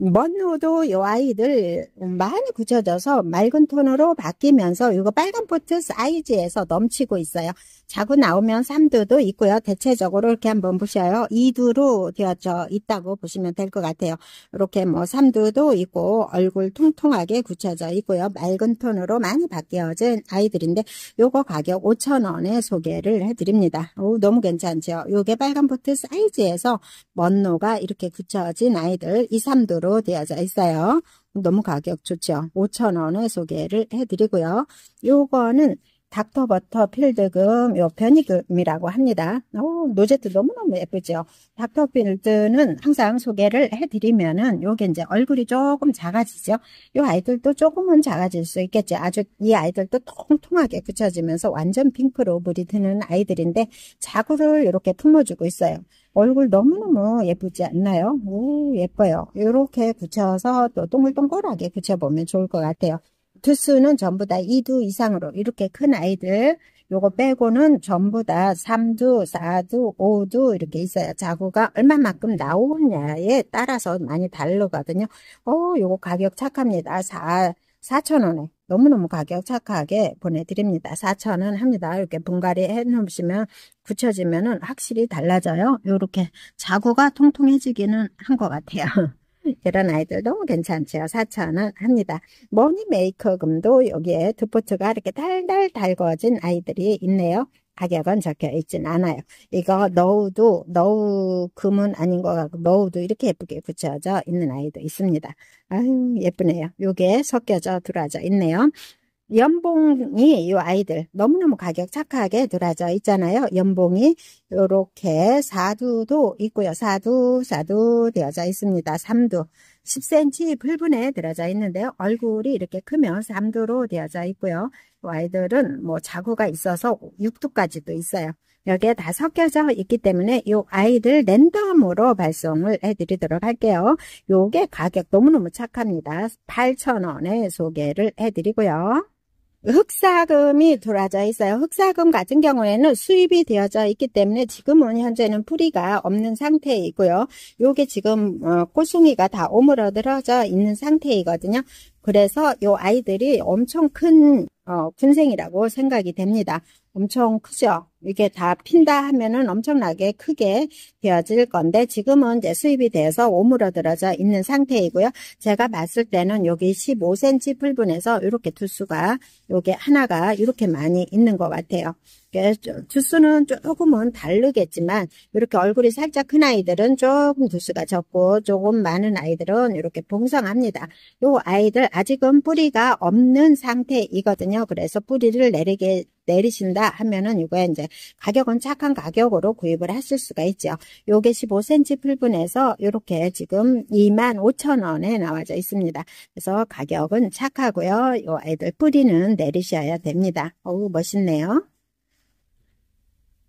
먼호도 요 아이들 많이 굳혀져서 맑은 톤으로 바뀌면서 이거 빨간 포트 사이즈에서 넘치고 있어요. 자고 나오면 3두도 있고요. 대체적으로 이렇게 한번 보셔요. 2두로 되어져 있다고 보시면 될 것 같아요. 이렇게 뭐 3두도 있고 얼굴 통통하게 굳혀져 있고요. 맑은 톤으로 많이 바뀌어진 아이들인데 요거 가격 5천원에 소개를 해드립니다. 오, 너무 괜찮죠? 요게 빨간 포트 사이즈에서 먼노가 이렇게 굳혀진 아이들 2, 3두로 가격 되어져 있어요. 너무 가격 좋죠. 5천원을 소개를 해드리고요. 요거는 닥터버터 필드금 요편의금이라고 합니다. 오, 노제트 너무너무 예쁘죠. 닥터필드는 항상 소개를 해드리면은 요게 이제 얼굴이 조금 작아지죠. 요 아이들도 조금은 작아질 수 있겠죠. 아주 이 아이들도 통통하게 굳혀지면서 완전 핑크로 물이 드는 아이들인데 자구를 이렇게 품어주고 있어요. 얼굴 너무너무 예쁘지 않나요? 오 예뻐요. 이렇게 붙여서 또 동글동글하게 붙여보면 좋을 것 같아요. 두수는 전부 다 2두 이상으로 이렇게 큰 아이들 요거 빼고는 전부 다 3두, 4두, 5두 이렇게 있어요. 자구가 얼마만큼 나오냐에 따라서 많이 다르거든요. 어, 요거 가격 착합니다. 4, 4천원에 너무너무 가격 착하게 보내드립니다. 4,000원 합니다. 이렇게 분갈이 해놓으시면 굳혀지면은 확실히 달라져요. 이렇게 자구가 통통해지기는 한 것 같아요. (laughs) 이런 아이들 너무 괜찮죠. 4,000원 합니다. 머니메이커금도 여기에 두 포트가 이렇게 달달 달궈진 아이들이 있네요. 가격은 적혀 있진 않아요. 이거 너우도 너우 금은 아닌 것 같고 너우도 이렇게 예쁘게 붙여져 있는 아이도 있습니다. 아유 예쁘네요. 요게 섞여져 들어져 있네요. 연봉이 이 아이들 너무너무 가격 착하게 들어져 있잖아요. 연봉이 이렇게 4두도 있고요. 4두4두 되어져 있습니다. 3두 10cm 불분에 들어져 있는데요. 얼굴이 이렇게 크면 3두로 되어져 있고요. 아이들은 뭐 자구가 있어서 6두까지도 있어요. 여기에 다 섞여져 있기 때문에 이 아이들 랜덤으로 발송을 해드리도록 할게요. 요게 가격 너무너무 착합니다. 8,000원에 소개를 해드리고요. 흑사금이 돌아져 있어요. 흑사금 같은 경우에는 수입이 되어져 있기 때문에 지금은 현재는 뿌리가 없는 상태이고요. 요게 지금 어, 꼬숭이가 다 오므러들어져 있는 상태이거든요. 그래서 요 아이들이 엄청 큰 어, 군생이라고 생각이 됩니다. 엄청 크죠. 이게 다 핀다 하면은 엄청나게 크게 되어질 건데 지금은 이제 수입이 돼서 오므러들어져 있는 상태이고요. 제가 봤을 때는 여기 15cm 풀분에서 이렇게 투수가 요게 하나가 이렇게 많이 있는 것 같아요. 주수는 조금은 다르겠지만 이렇게 얼굴이 살짝 큰 아이들은 조금 주수가 적고 조금 많은 아이들은 이렇게 봉성합니다. 요 아이들 아직은 뿌리가 없는 상태이거든요. 그래서 뿌리를 내리게 내리신다 하면은 이거 이제 가격은 착한 가격으로 구입을 하실 수가 있죠. 요게 15cm 풀분에서 이렇게 지금 25,000원에 나와져 있습니다. 그래서 가격은 착하고요. 요 애들 뿌리는 내리셔야 됩니다. 어우 멋있네요.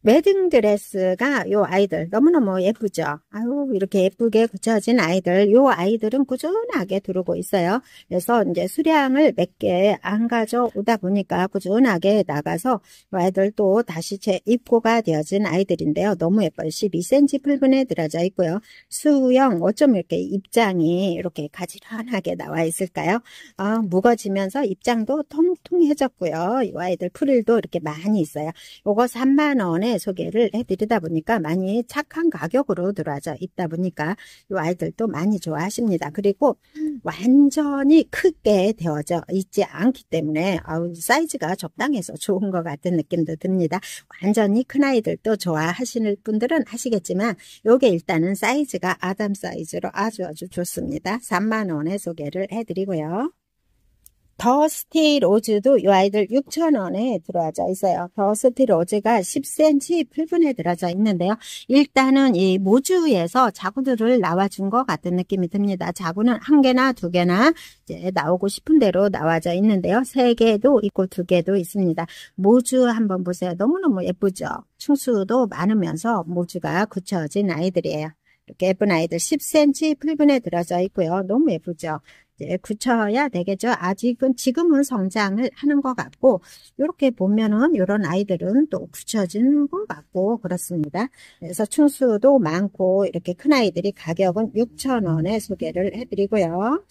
웨딩드레스가 요 아이들 너무너무 예쁘죠. 아유 이렇게 예쁘게 굳혀진 아이들 요 아이들은 꾸준하게 들어오고 있어요. 그래서 이제 수량을 몇 개 안 가져오다 보니까 꾸준하게 나가서 아이들 또 다시 재입고가 되어진 아이들인데요. 너무 예뻐요. 12cm 풀분에 들어져 있고요. 수영 어쩜 이렇게 입장이 이렇게 가지런하게 나와 있을까요? 아, 무거지면서 입장도 통통해졌고요. 이 아이들 풀일도 이렇게 많이 있어요. 요거 3만원에 간에 네, 소개를 해드리다 보니까 많이 착한 가격으로 들어와져 있다 보니까 이 아이들도 많이 좋아하십니다. 그리고 음. 완전히 크게 되어져 있지 않기 때문에 아우 사이즈가 적당해서 좋은 것 같은 느낌도 듭니다. 완전히 큰 아이들도 좋아하시는 분들은 하시겠지만이게 일단은 사이즈가 아담 사이즈로 아주 아주 좋습니다. 3만원에 소개를 해드리고요. 더스티 로즈도 이 아이들 6,000원에 들어와져 있어요. 더스티 로즈가 10cm 풀분에 들어져 있는데요. 일단은 이 모주에서 자구들을 나와준 것 같은 느낌이 듭니다. 자구는 한 개나 두 개나 이제 나오고 싶은 대로 나와져 있는데요. 세 개도 있고 두 개도 있습니다. 모주 한번 보세요. 너무너무 예쁘죠? 충수도 많으면서 모주가 굳혀진 아이들이에요. 이렇게 예쁜 아이들 10cm 풀분에 들어져 있고요. 너무 예쁘죠? 굳혀야 되겠죠. 아직은 지금은 성장을 하는 것 같고 이렇게 보면은 이런 아이들은 또 굳혀진 것 같고 그렇습니다. 그래서 충수도 많고 이렇게 큰 아이들이 가격은 6 0원에 소개를 해드리고요.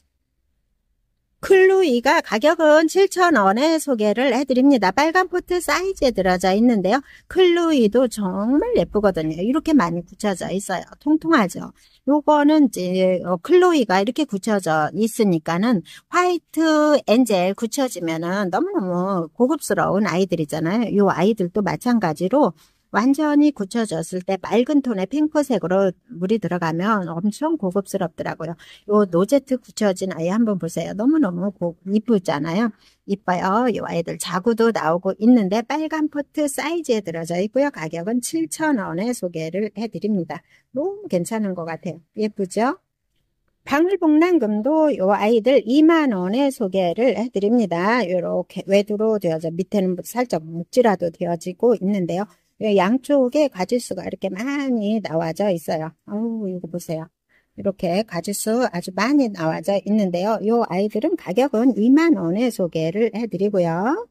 클루이가 가격은 7,000원에 소개를 해드립니다. 빨간 포트 사이즈에 들어져 있는데요. 클루이도 정말 예쁘거든요. 이렇게 많이 굳혀져 있어요. 통통하죠. 요거는 이제 어, 클루이가 이렇게 굳혀져 있으니까는 화이트 엔젤 굳혀지면은 너무너무 고급스러운 아이들이잖아요. 요 아이들도 마찬가지로 완전히 굳혀졌을 때 맑은 톤의 핑크색으로 물이 들어가면 엄청 고급스럽더라고요. 요 노제트 굳혀진 아이 한번 보세요. 너무너무 이쁘잖아요. 이뻐요. 이 아이들 자구도 나오고 있는데 빨간 포트 사이즈에 들어져 있고요. 가격은 7,000원에 소개를 해드립니다. 너무 뭐, 괜찮은 것 같아요. 예쁘죠? 방울복랑금도 요 아이들 2만원에 소개를 해드립니다. 요렇게 외두로 되어져 밑에는 살짝 묵지라도 되어지고 있는데요. 예, 양쪽에 가지수가 이렇게 많이 나와져 있어요. 아우 이거 보세요. 이렇게 가지수 아주 많이 나와져 있는데요. 이 아이들은 가격은 2만원에 소개를 해드리고요.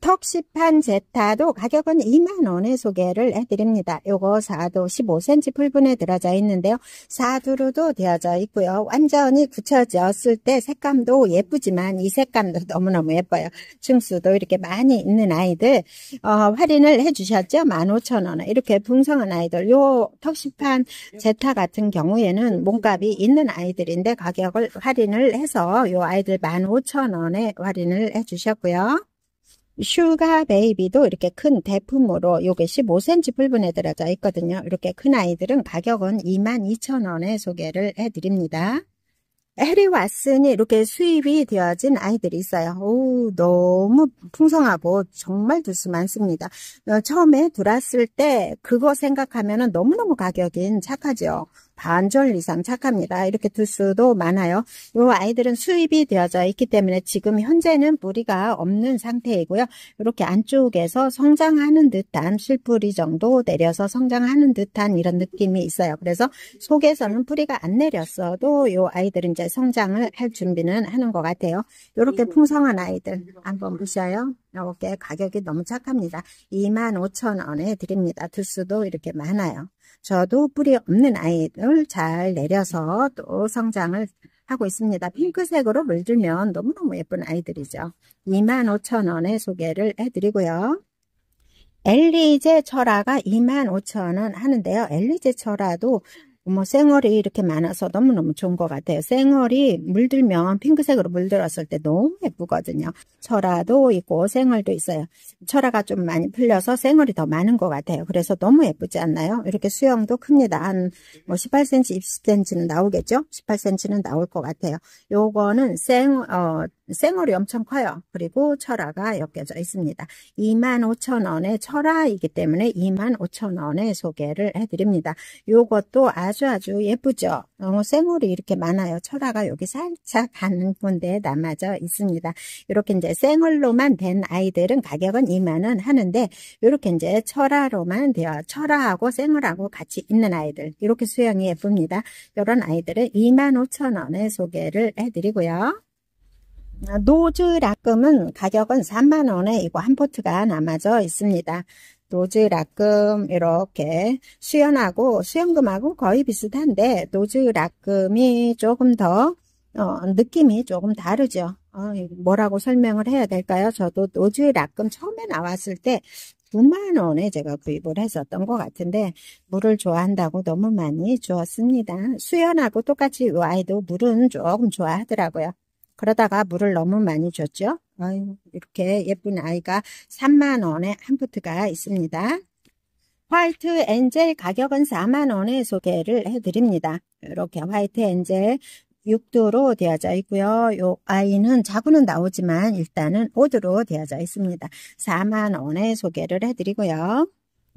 턱시판 제타도 가격은 2만원에 소개를 해드립니다. 요거 4도 15cm 풀분에 들어져 있는데요. 4두로도 되어져 있고요. 완전히 굳혀졌을 때 색감도 예쁘지만 이 색감도 (laughs) 너무너무 예뻐요. 층수도 이렇게 많이 있는 아이들 어, 할인을 해주셨죠. 15,000원 에 이렇게 풍성한 아이들 요 턱시판 제타 같은 경우에는 몸값이 있는 아이들인데 가격을 할인을 해서 요 아이들 15,000원에 할인을 해주셨고요. 슈가 베이비도 이렇게 큰 대품으로 요게 15cm 풀분에 들어져 있거든요. 이렇게 큰 아이들은 가격은 22,000원에 소개를 해드립니다. 해리 왓슨이 이렇게 수입이 되어진 아이들이 있어요. 오, 너무 풍성하고 정말 두수 많습니다. 어, 처음에 들어왔을 때 그거 생각하면 너무너무 가격이 착하죠. 반절 이상 착합니다. 이렇게 둘 수도 많아요. 이 아이들은 수입이 되어져 있기 때문에 지금 현재는 뿌리가 없는 상태이고요. 이렇게 안쪽에서 성장하는 듯한 실뿌리 정도 내려서 성장하는 듯한 이런 느낌이 있어요. 그래서 속에서는 뿌리가 안 내렸어도 이 아이들은 이제 성장을 할 준비는 하는 것 같아요. 이렇게 풍성한 아이들 한번 보셔요. 이렇게 가격이 너무 착합니다. 25,000원에 드립니다. 두수도 이렇게 많아요. 저도 뿌리 없는 아이를 잘 내려서 또 성장을 하고 있습니다. 핑크색으로 물들면 너무너무 예쁜 아이들이죠. 25,000원에 소개를 해드리고요. 엘리제 철화가 25,000원 하는데요. 엘리제 철화도 뭐 쌩얼이 이렇게 많아서 너무너무 좋은 것 같아요. 생얼이 물들면 핑크색으로 물들었을 때 너무 예쁘거든요. 철화도 있고 생얼도 있어요. 철화가 좀 많이 풀려서 생얼이더 많은 것 같아요. 그래서 너무 예쁘지 않나요? 이렇게 수영도 큽니다. 한뭐 18cm, 20cm는 나오겠죠? 18cm는 나올 것 같아요. 요거는 생, 어, 쌩얼이 엄청 커요. 그리고 철화가 엮여져 있습니다. 25,000원의 철화이기 때문에 25,000원에 소개를 해드립니다. 요것도 아주 아주 아주 예쁘죠. 너무 쇠물이 이렇게 많아요. 철화가 여기 살짝 가는 군데 남아져 있습니다. 이렇게 이제 쇠물로만 된 아이들은 가격은 2만원 하는데 이렇게 이제 철화로만 되어 철화하고 쇠물하고 같이 있는 아이들 이렇게 수영이 예쁩니다. 이런 아이들은 2만 5천원에 소개를 해드리고요. 노즈라금은 가격은 3만원에 이거 한 포트가 남아져 있습니다. 노즈락금 이렇게 수연하고 수연금하고 거의 비슷한데 노즈락금이 조금 더 어, 느낌이 조금 다르죠. 어, 뭐라고 설명을 해야 될까요? 저도 노즈락금 처음에 나왔을 때 9만 원에 제가 구입을 했었던 것 같은데 물을 좋아한다고 너무 많이 주었습니다. 수연하고 똑같이 와이도 물은 조금 좋아하더라고요. 그러다가 물을 너무 많이 줬죠. 이렇게 예쁜 아이가 3만원에 한부트가 있습니다. 화이트 엔젤 가격은 4만원에 소개를 해드립니다. 이렇게 화이트 엔젤 6도로 되어져 있고요. 이 아이는 자구는 나오지만 일단은 5도로 되어져 있습니다. 4만원에 소개를 해드리고요.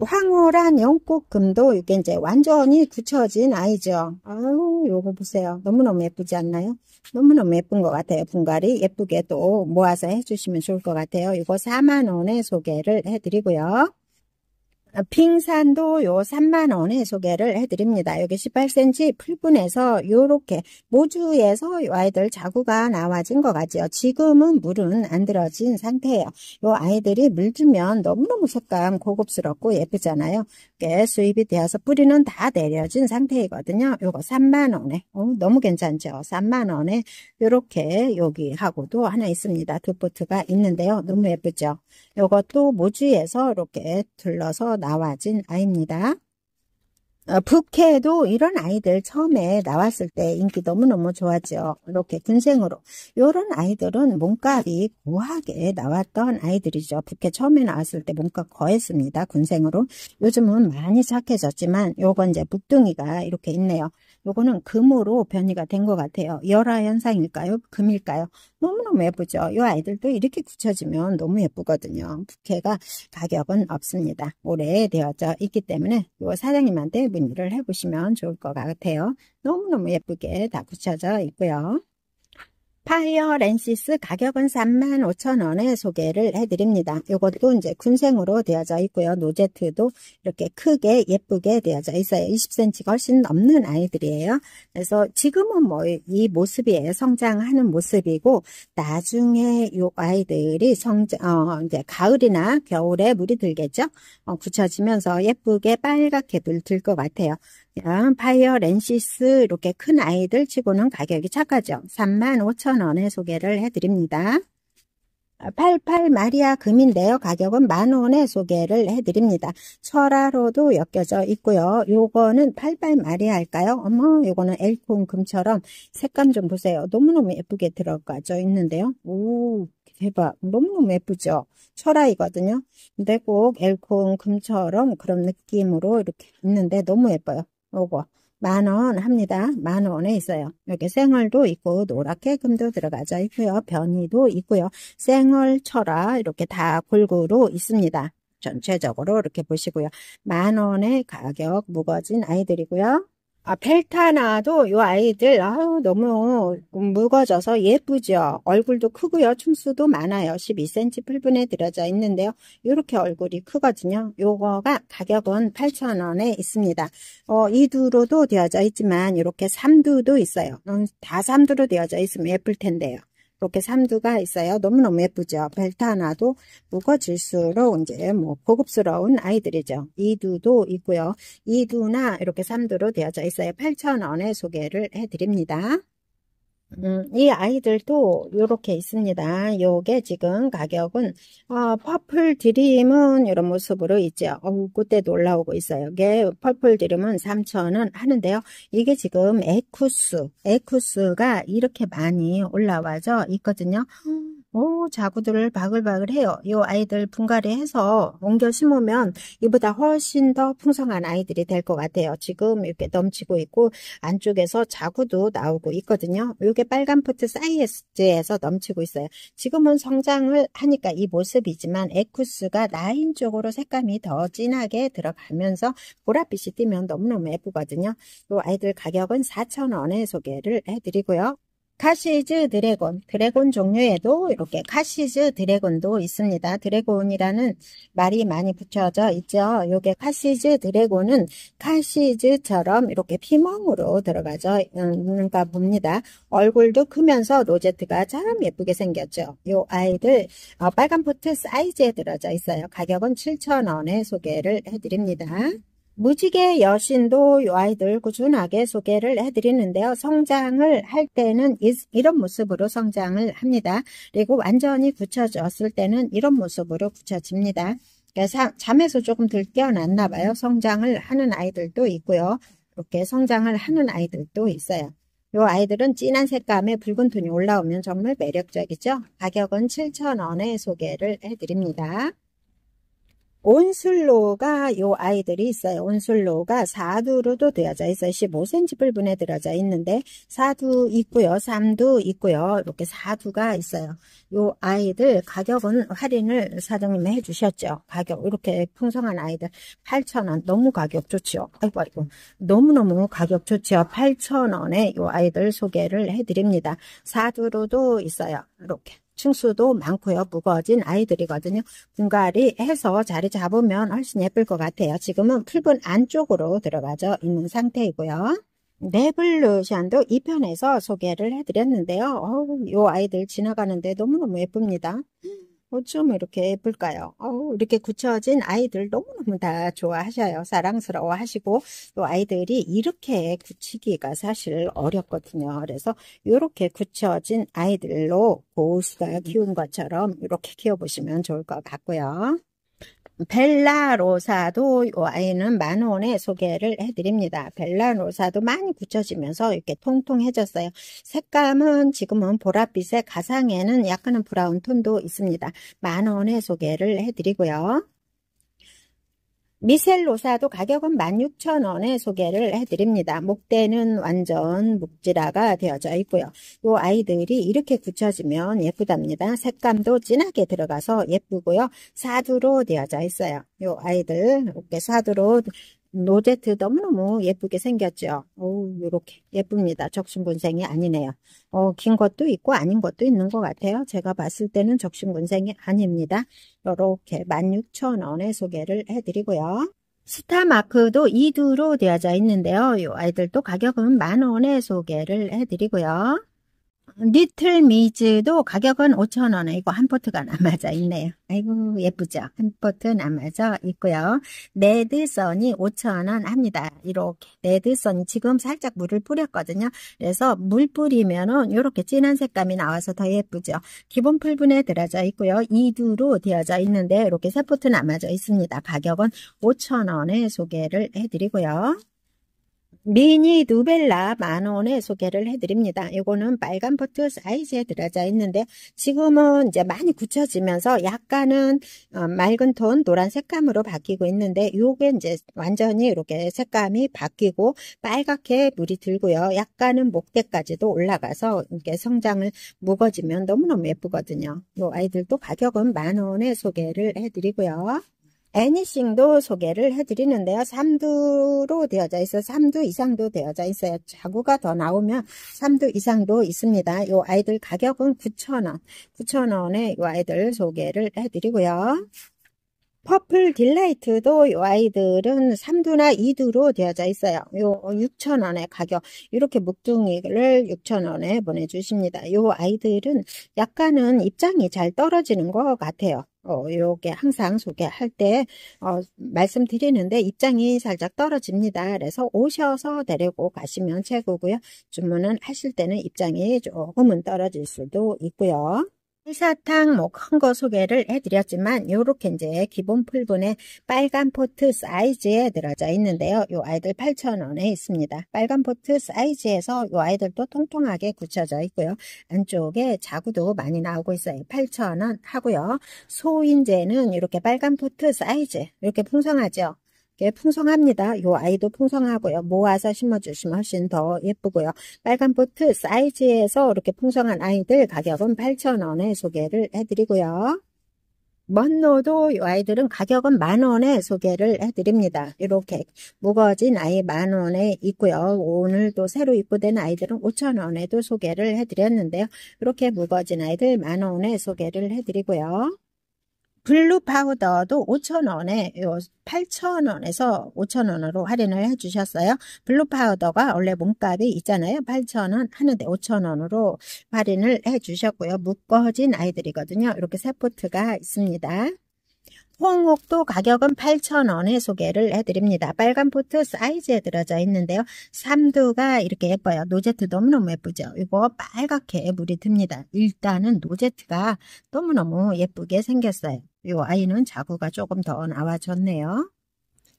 황홀한 연꽃금도 이게 이제 완전히 굳혀진 아이죠. 아유 요거 보세요. 너무너무 예쁘지 않나요? 너무너무 예쁜 것 같아요. 분갈이 예쁘게 또 모아서 해주시면 좋을 것 같아요. 이거 4만원에 소개를 해드리고요. 아, 빙산도 요 3만원에 소개를 해드립니다. 여기 18cm 풀분에서 요렇게 모주에서 요 아이들 자구가 나와진 것 같죠. 지금은 물은 안 들어진 상태예요. 요 아이들이 물 주면 너무너무 색감 고급스럽고 예쁘잖아요. 이 수입이 되어서 뿌리는 다 내려진 상태이거든요. 요거 3만원에 어, 너무 괜찮죠. 3만원에 요렇게 여기하고도 하나 있습니다. 두 포트가 있는데요. 너무 예쁘죠. 요것도 모주에서 이렇게 둘러서 나와진 아입니다. 어, 북해에도 이런 아이들 처음에 나왔을 때 인기 너무너무 좋았죠. 이렇게 군생으로. 이런 아이들은 몸값이 고하게 나왔던 아이들이죠. 북해 처음에 나왔을 때 몸값 거했습니다. 군생으로. 요즘은 많이 착해졌지만 요건 이제 북둥이가 이렇게 있네요. 요거는 금으로 변이가 된 것 같아요. 열화 현상일까요? 금일까요? 너무너무 예쁘죠. 요 아이들도 이렇게 굳혀지면 너무 예쁘거든요. 북해가 가격은 없습니다. 오래 되어져 있기 때문에 요 사장님한테 바구를 해보시면 좋을 것 같아요. 너무너무 예쁘게 다 굳혀져 있고요. 파이어 렌시스 가격은 35,000원에 소개를 해드립니다. 이것도 이제 군생으로 되어져 있고요. 노제트도 이렇게 크게 예쁘게 되어져 있어요. 20cm가 훨씬 넘는 아이들이에요. 그래서 지금은 뭐 이 모습이에요. 성장하는 모습이고 나중에 이 아이들이 성장 어, 이제 가을이나 겨울에 물이 들겠죠. 어, 굳혀지면서 예쁘게 빨갛게 들 것 같아요. 파이어 렌시스 이렇게 큰 아이들 치고는 가격이 착하죠. 35,000원에 소개를 해드립니다. 88 마리아 금인데요. 가격은 만원에 소개를 해드립니다. 철화로도 엮여져 있고요. 요거는 88 마리아일까요? 어머 요거는 엘콘 금처럼 색감 좀 보세요. 너무너무 예쁘게 들어가져 있는데요. 오 대박 너무너무 예쁘죠? 철화이거든요. 근데 꼭 엘콘 금처럼 그런 느낌으로 이렇게 있는데 너무 예뻐요. 요거 만원 합니다. 만 원에 있어요. 이렇게 생얼도 있고 노랗게 금도 들어가져 있고요. 변이도 있고요. 생얼, 철화 이렇게 다 골고루 있습니다. 전체적으로 이렇게 보시고요. 만 원의 가격 무거진 아이들이고요. 아, 펠타나도 이 아이들 아우 너무 묵어져서 예쁘죠. 얼굴도 크고요. 춤수도 많아요. 12cm 풀분에 들어져 있는데요. 이렇게 얼굴이 크거든요. 요거가 가격은 8,000원에 있습니다. 어, 이두로도 되어져 있지만 이렇게 3두도 있어요. 음, 다3두로 되어져 있으면 예쁠 텐데요. 이렇게 삼두가 있어요. 너무너무 예쁘죠. 벨트 하나도 묶어질수록 이제 뭐 고급스러운 아이들이죠. 이두도 있고요. 이두나 이렇게 삼두로 되어져 있어요. 8,000원에 소개를 해드립니다. 음, 이 아이들도 이렇게 있습니다. 요게 지금 가격은 어, 퍼플 드림은 이런 모습으로 있죠. 어그때놀라오고 있어요. 이게 퍼플 드림은 3천원 하는데요. 이게 지금 에쿠스, 에쿠스가 이렇게 많이 올라와져 있거든요. 음. 오, 자구들을 바글바글 해요. 이 아이들 분갈이 해서 옮겨 심으면 이보다 훨씬 더 풍성한 아이들이 될 것 같아요. 지금 이렇게 넘치고 있고 안쪽에서 자구도 나오고 있거든요. 요게 빨간 포트 사이즈에서 넘치고 있어요. 지금은 성장을 하니까 이 모습이지만 에쿠스가 나인 쪽으로 색감이 더 진하게 들어가면서 보랏빛이 띄면 너무너무 예쁘거든요. 이 아이들 가격은 4,000원에 소개를 해드리고요. 카시즈 드래곤, 드래곤 종류에도 이렇게 카시즈 드래곤도 있습니다. 드래곤이라는 말이 많이 붙여져 있죠. 요게 카시즈 드래곤은 카시즈처럼 이렇게 피멍으로 들어가져 있는가 봅니다. 얼굴도 크면서 로제트가 참 예쁘게 생겼죠. 요 아이들 어, 빨간 포트 사이즈에 들어져 있어요. 가격은 7,000원에 소개를 해드립니다. 무지개 여신도 요 아이들 꾸준하게 소개를 해드리는데요. 성장을 할 때는 이런 모습으로 성장을 합니다. 그리고 완전히 굳혀졌을 때는 이런 모습으로 굳혀집니다. 그래서 그러니까 잠에서 조금 들깨어났나 봐요. 성장을 하는 아이들도 있고요. 이렇게 성장을 하는 아이들도 있어요. 요 아이들은 진한 색감에 붉은 톤이 올라오면 정말 매력적이죠. 가격은 7,000원에 소개를 해드립니다. 온술로가 요 아이들이 있어요. 온술로가 4두로도 되어져 있어요. 15cm 불분에 들어져 있는데 4두 있고요. 3두 있고요. 이렇게 4두가 있어요. 요 아이들 가격은 할인을 사장님 해 주셨죠. 가격 이렇게 풍성한 아이들 8,000원 너무 가격 좋지요. 아이고 아이고 너무너무 가격 좋지요. 8,000원에 요 아이들 소개를 해드립니다. 4두로도 있어요. 이렇게 층수도 많고요. 무거워진 아이들이거든요. 분갈이 해서 자리 잡으면 훨씬 예쁠 것 같아요. 지금은 풀분 안쪽으로 들어가져 있는 상태이고요. 네블루션도 2편에서 소개를 해드렸는데요. 어, 이 아이들 지나가는데 너무너무 예쁩니다. 어쩜 이렇게 예쁠까요? 어우, 이렇게 굳혀진 아이들 너무너무 다 좋아하셔요. 사랑스러워 하시고, 또 아이들이 이렇게 굳히기가 사실 어렵거든요. 그래서 이렇게 굳혀진 아이들로 고수가 음. 키운 것처럼 이렇게 키워보시면 좋을 것 같고요. 벨라로사도 이 아이는 만 원에 소개를 해드립니다. 벨라로사도 많이 굳혀지면서 이렇게 통통해졌어요. 색감은 지금은 보랏빛에 가상에는 약간은 브라운 톤도 있습니다. 만 원에 소개를 해드리고요. 미셀로사도 가격은 16,000원에 소개를 해드립니다. 목대는 완전 묵지라가 되어져 있고요. 이 아이들이 이렇게 굳혀지면 예쁘답니다. 색감도 진하게 들어가서 예쁘고요. 사두로 되어져 있어요. 이 아이들 어깨 사두로 노제트 너무너무 예쁘게 생겼죠. 오, 요렇게 예쁩니다. 적신군생이 아니네요. 어, 긴 것도 있고 아닌 것도 있는 것 같아요. 제가 봤을 때는 적신군생이 아닙니다. 요렇게 16,000원에 소개를 해드리고요. 스타마크도 이두로 되어져 있는데요. 이 아이들도 가격은 만원에 소개를 해드리고요. 리틀 미즈도 가격은 5,000원에 이거 한 포트가 남아져 있네요. 아이고 예쁘죠? 한 포트 남아져 있고요. 네드선이 5,000원 합니다. 이렇게 네드선이 지금 살짝 물을 뿌렸거든요. 그래서 물 뿌리면은 이렇게 진한 색감이 나와서 더 예쁘죠. 기본 풀분에 들어져 있고요. 2두로 되어져 있는데 이렇게 세 포트 남아져 있습니다. 가격은 5,000원에 소개를 해드리고요. 미니 누벨라 만원에 소개를 해드립니다. 이거는 빨간 포트 사이즈에 들어져 있는데 지금은 이제 많이 굳혀지면서 약간은 어, 맑은 톤 노란 색감으로 바뀌고 있는데 요게 이제 완전히 이렇게 색감이 바뀌고 빨갛게 물이 들고요. 약간은 목대까지도 올라가서 이렇게 성장을 묵어지면 너무너무 예쁘거든요. 요 아이들도 가격은 만원에 소개를 해드리고요. 애니싱도 소개를 해드리는데요. 3두로 되어져 있어 요 3두 이상도 되어져 있어요. 자구가 더 나오면 3두 이상도 있습니다. 이 아이들 가격은 9,000원. 9,000원에 이 아이들 소개를 해드리고요. 퍼플 딜라이트도 요 아이들은 3두나 2두로 되어져 있어요. 요 6,000원의 가격. 이렇게 묵둥이를 6,000원에 보내주십니다. 요 아이들은 약간은 입장이 잘 떨어지는 것 같아요. 어, 요게 항상 소개할 때, 어, 말씀드리는데 입장이 살짝 떨어집니다. 그래서 오셔서 데리고 가시면 최고고요. 주문은 하실 때는 입장이 조금은 떨어질 수도 있고요. 흰사탕 뭐 큰 거 소개를 해드렸지만 요렇게 이제 기본 풀분에 빨간 포트 사이즈에 들어져 있는데요. 요 아이들 8,000원에 있습니다. 빨간 포트 사이즈에서 요 아이들도 통통하게 굳혀져 있고요. 안쪽에 자구도 많이 나오고 있어요. 8,000원 하고요. 소인제는 이렇게 빨간 포트 사이즈 이렇게 풍성하죠. 꽤 풍성합니다. 이 아이도 풍성하고요. 모아서 심어주시면 훨씬 더 예쁘고요. 빨간 보트 사이즈에서 이렇게 풍성한 아이들 가격은 8,000원에 소개를 해드리고요. 먼노도 이 아이들은 가격은 만원에 소개를 해드립니다. 이렇게 무거진 워 아이 만원에 있고요. 오늘 또 새로 입고된 아이들은 5천원에도 소개를 해드렸는데요. 이렇게 무거진 워 아이들 만원에 소개를 해드리고요. 블루 파우더도 5,000원에 8,000원에서 5,000원으로 할인을 해주셨어요. 블루 파우더가 원래 몸값이 있잖아요. 8,000원 하는데 5,000원으로 할인을 해주셨고요. 묶어진 아이들이거든요. 이렇게 세포트가 있습니다. 홍옥도 가격은 8,000원에 소개를 해드립니다. 빨간 포트 사이즈에 들어져 있는데요. 삼두가 이렇게 예뻐요. 노제트 너무너무 예쁘죠? 이거 빨갛게 물이 듭니다. 일단은 노제트가 너무너무 예쁘게 생겼어요. 이 아이는 자구가 조금 더나와졌네요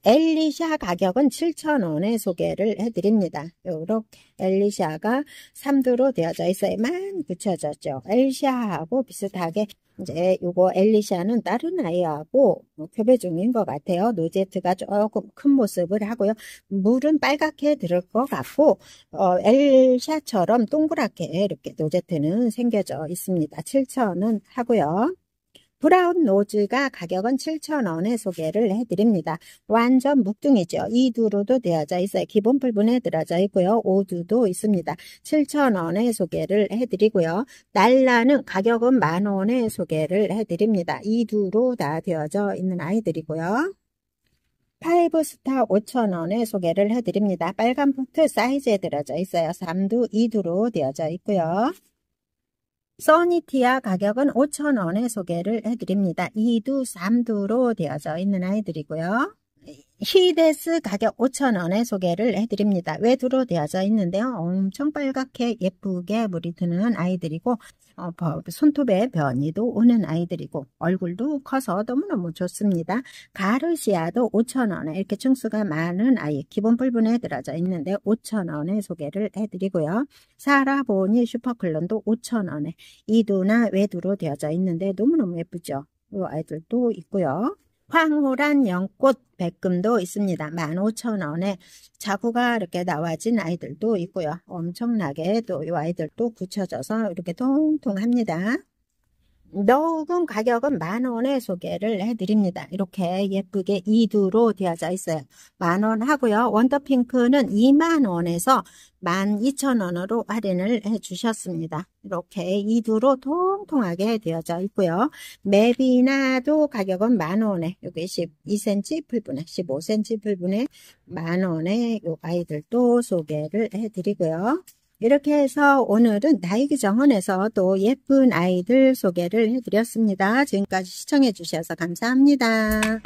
엘리샤 가격은 7,000원에 소개를 해드립니다. 요렇게 엘리샤가 3두로 되어져 있어요. 만 붙여졌죠. 엘리샤하고 비슷하게 이제 요거 엘리샤는 다른 아이하고 뭐 교배 중인 것 같아요. 노제트가 조금 큰 모습을 하고요. 물은 빨갛게 들을 것 같고 어, 엘샤처럼 동그랗게 이렇게 노제트는 생겨져 있습니다. 7천원 하고요. 브라운 노즈가 가격은 7,000원에 소개를 해드립니다. 완전 묵둥이죠. 2두로도 되어져 있어요. 기본 불분에 들어져 있고요. 5두도 있습니다. 7,000원에 소개를 해드리고요. 날라는 가격은 만원에 소개를 해드립니다. 2두로다 되어져 있는 아이들이고요. 5스타 5,000원에 소개를 해드립니다. 빨간 포트 사이즈에 들어져 있어요. 3두 2두로 되어져 있고요. 써니티아 가격은 5,000원에 소개를 해드립니다. 2두, 3두로 되어져 있는 아이들이고요. 히데스 가격 5,000원에 소개를 해드립니다. 외두로 되어져 있는데요. 엄청 빨갛게 예쁘게 물이 드는 아이들이고 어, 손톱에 변이도 오는 아이들이고 얼굴도 커서 너무너무 좋습니다. 가르시아도 5,000원에 이렇게 층수가 많은 아이 기본 불분에 들어져 있는데 5,000원에 소개를 해드리고요. 사라보니 슈퍼클론도 5,000원에 이두나 외두로 되어져 있는데 너무너무 예쁘죠. 이 아이들도 있고요. 황홀한 연꽃 백금도 있습니다. 15,000원에 자구가 이렇게 나와진 아이들도 있고요. 엄청나게 또 이 아이들도 붙여져서 이렇게 통통합니다. 녹음 가격은 만 원에 소개를 해드립니다. 이렇게 예쁘게 이두로 되어져 있어요. 만원 하고요. 원더핑크는 2만 원에서 12,000원으로 할인을 해주셨습니다. 이렇게 이두로 통통하게 되어져 있고요. 맵이나도 가격은 만 원에 여기 12cm 풀분에 15cm 풀분에 만 원에 요 아이들도 소개를 해드리고요. 이렇게 해서 오늘은 나이기 정원에서 또 예쁜 아이들 소개를 해드렸습니다. 지금까지 시청해주셔서 감사합니다.